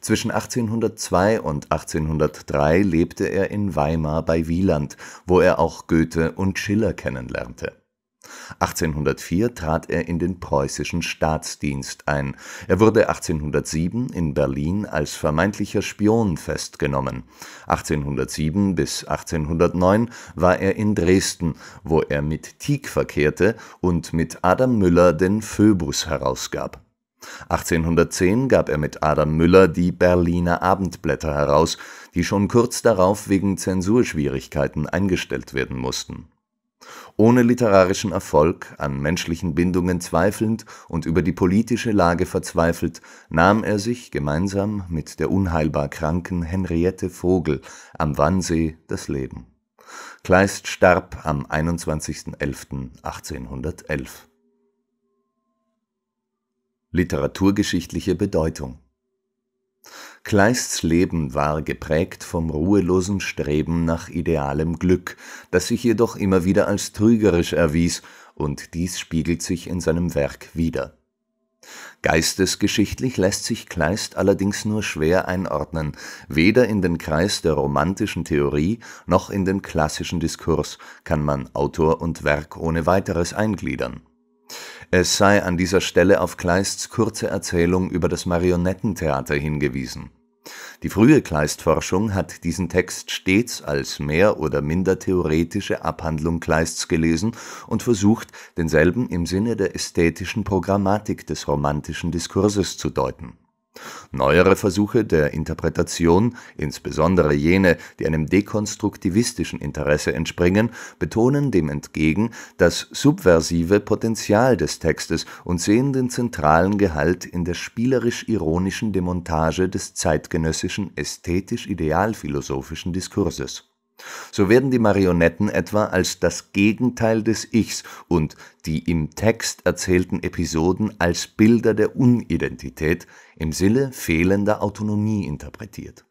Zwischen 1802 und 1803 lebte er in Weimar bei Wieland, wo er auch Goethe und Schiller kennenlernte. 1804 trat er in den preußischen Staatsdienst ein. Er wurde 1807 in Berlin als vermeintlicher Spion festgenommen. 1807 bis 1809 war er in Dresden, wo er mit Tieck verkehrte und mit Adam Müller den Phöbus herausgab. 1810 gab er mit Adam Müller die Berliner Abendblätter heraus, die schon kurz darauf wegen Zensurschwierigkeiten eingestellt werden mussten ohne literarischen Erfolg, an menschlichen Bindungen zweifelnd und über die politische Lage verzweifelt, nahm er sich gemeinsam mit der unheilbar kranken Henriette Vogel am Wannsee das Leben. Kleist starb am 21.11.1811. Literaturgeschichtliche Bedeutung Kleists Leben war geprägt vom ruhelosen Streben nach idealem Glück, das sich jedoch immer wieder als trügerisch erwies, und dies spiegelt sich in seinem Werk wider. Geistesgeschichtlich lässt sich Kleist allerdings nur schwer einordnen, weder in den Kreis der romantischen Theorie noch in den klassischen Diskurs kann man Autor und Werk ohne weiteres eingliedern es sei an dieser Stelle auf Kleists kurze Erzählung über das Marionettentheater hingewiesen. Die frühe Kleistforschung hat diesen Text stets als mehr oder minder theoretische Abhandlung Kleists gelesen und versucht, denselben im Sinne der ästhetischen Programmatik des romantischen Diskurses zu deuten Neuere Versuche der Interpretation, insbesondere jene, die einem dekonstruktivistischen Interesse entspringen, betonen dem entgegen das subversive Potential des Textes und sehen den zentralen Gehalt in der spielerisch-ironischen Demontage des zeitgenössischen ästhetisch-idealphilosophischen Diskurses so werden die Marionetten etwa als das Gegenteil des Ichs und die im Text erzählten Episoden als Bilder der Unidentität im Sinne fehlender Autonomie interpretiert.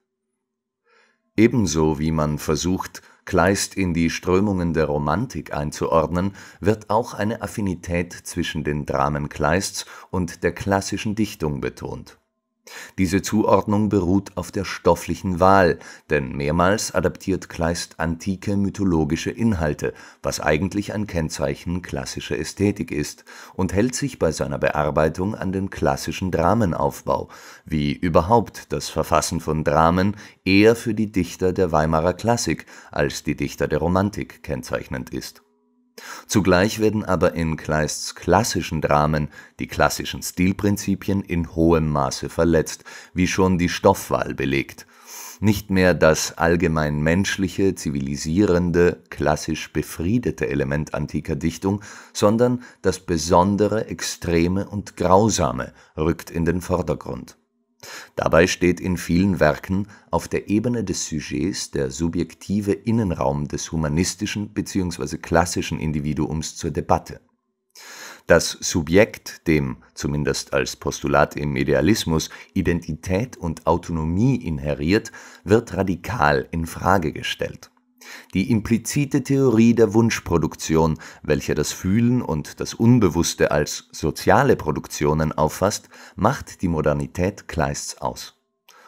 Ebenso wie man versucht, Kleist in die Strömungen der Romantik einzuordnen, wird auch eine Affinität zwischen den Dramen Kleists und der klassischen Dichtung betont diese Zuordnung beruht auf der stofflichen Wahl, denn mehrmals adaptiert Kleist antike mythologische Inhalte, was eigentlich ein Kennzeichen klassischer Ästhetik ist, und hält sich bei seiner Bearbeitung an den klassischen Dramenaufbau, wie überhaupt das Verfassen von Dramen eher für die Dichter der Weimarer Klassik als die Dichter der Romantik kennzeichnend ist Zugleich werden aber in Kleists klassischen Dramen die klassischen Stilprinzipien in hohem Maße verletzt, wie schon die Stoffwahl belegt. Nicht mehr das allgemein menschliche, zivilisierende, klassisch befriedete Element antiker Dichtung, sondern das Besondere, Extreme und Grausame rückt in den Vordergrund Dabei steht in vielen Werken auf der Ebene des Sujets der subjektive Innenraum des humanistischen bzw. klassischen Individuums zur Debatte. Das Subjekt, dem zumindest als Postulat im Idealismus Identität und Autonomie inheriert, wird radikal in Frage gestellt die implizite Theorie der Wunschproduktion, welche das Fühlen und das Unbewusste als soziale Produktionen auffasst, macht die Modernität Kleists aus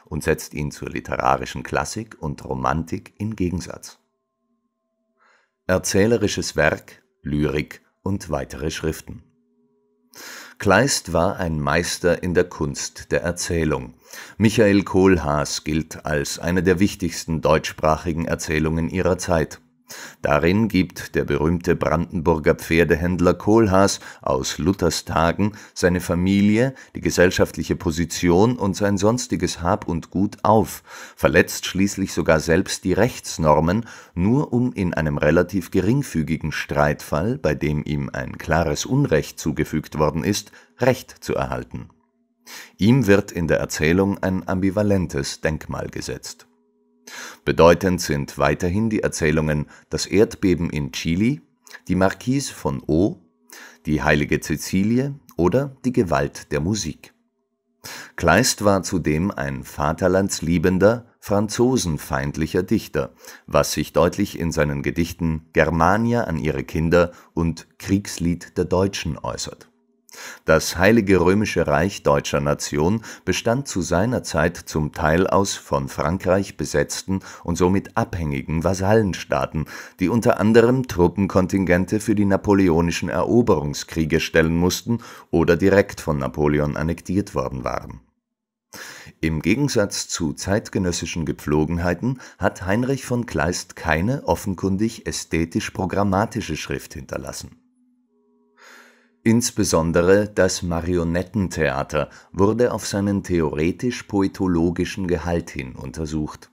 und setzt ihn zur literarischen Klassik und Romantik in Gegensatz. Erzählerisches Werk, Lyrik und weitere Schriften Kleist war ein Meister in der Kunst der Erzählung. Michael Kohlhaas gilt als eine der wichtigsten deutschsprachigen Erzählungen ihrer Zeit Darin gibt der berühmte Brandenburger Pferdehändler Kohlhaas aus Luthers Tagen seine Familie, die gesellschaftliche Position und sein sonstiges Hab und Gut auf, verletzt schließlich sogar selbst die Rechtsnormen, nur um in einem relativ geringfügigen Streitfall, bei dem ihm ein klares Unrecht zugefügt worden ist, Recht zu erhalten. Ihm wird in der Erzählung ein ambivalentes Denkmal gesetzt Bedeutend sind weiterhin die Erzählungen Das Erdbeben in Chili, Die Marquise von O, Die heilige Cecilie oder Die Gewalt der Musik. Kleist war zudem ein vaterlandsliebender, franzosenfeindlicher Dichter, was sich deutlich in seinen Gedichten Germania an ihre Kinder und Kriegslied der Deutschen äußert das Heilige Römische Reich deutscher Nation bestand zu seiner Zeit zum Teil aus von Frankreich besetzten und somit abhängigen Vasallenstaaten, die unter anderem Truppenkontingente für die napoleonischen Eroberungskriege stellen mussten oder direkt von Napoleon annektiert worden waren. Im Gegensatz zu zeitgenössischen Gepflogenheiten hat Heinrich von Kleist keine offenkundig ästhetisch-programmatische Schrift hinterlassen Insbesondere das Marionettentheater wurde auf seinen theoretisch-poetologischen Gehalt hin untersucht.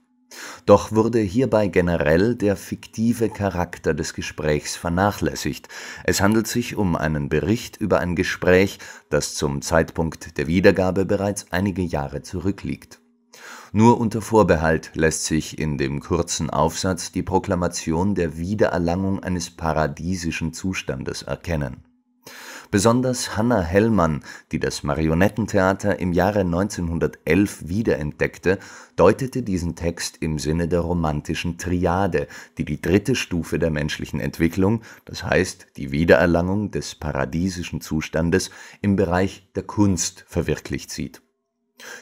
Doch wurde hierbei generell der fiktive Charakter des Gesprächs vernachlässigt. Es handelt sich um einen Bericht über ein Gespräch, das zum Zeitpunkt der Wiedergabe bereits einige Jahre zurückliegt. Nur unter Vorbehalt lässt sich in dem kurzen Aufsatz die Proklamation der Wiedererlangung eines paradiesischen Zustandes erkennen Besonders Hanna Hellmann, die das Marionettentheater im Jahre 1911 wiederentdeckte, deutete diesen Text im Sinne der romantischen Triade, die die dritte Stufe der menschlichen Entwicklung, das heißt die Wiedererlangung des paradiesischen Zustandes, im Bereich der Kunst verwirklicht sieht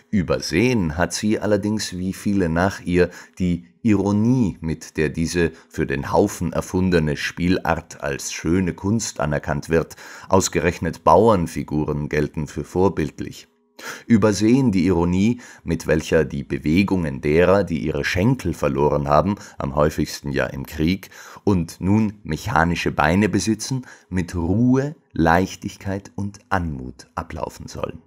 Übersehen hat sie allerdings wie viele nach ihr die Ironie, mit der diese für den Haufen erfundene Spielart als schöne Kunst anerkannt wird. Ausgerechnet Bauernfiguren gelten für vorbildlich. Übersehen die Ironie, mit welcher die Bewegungen derer, die ihre Schenkel verloren haben, am häufigsten ja im Krieg, und nun mechanische Beine besitzen, mit Ruhe, Leichtigkeit und Anmut ablaufen sollen.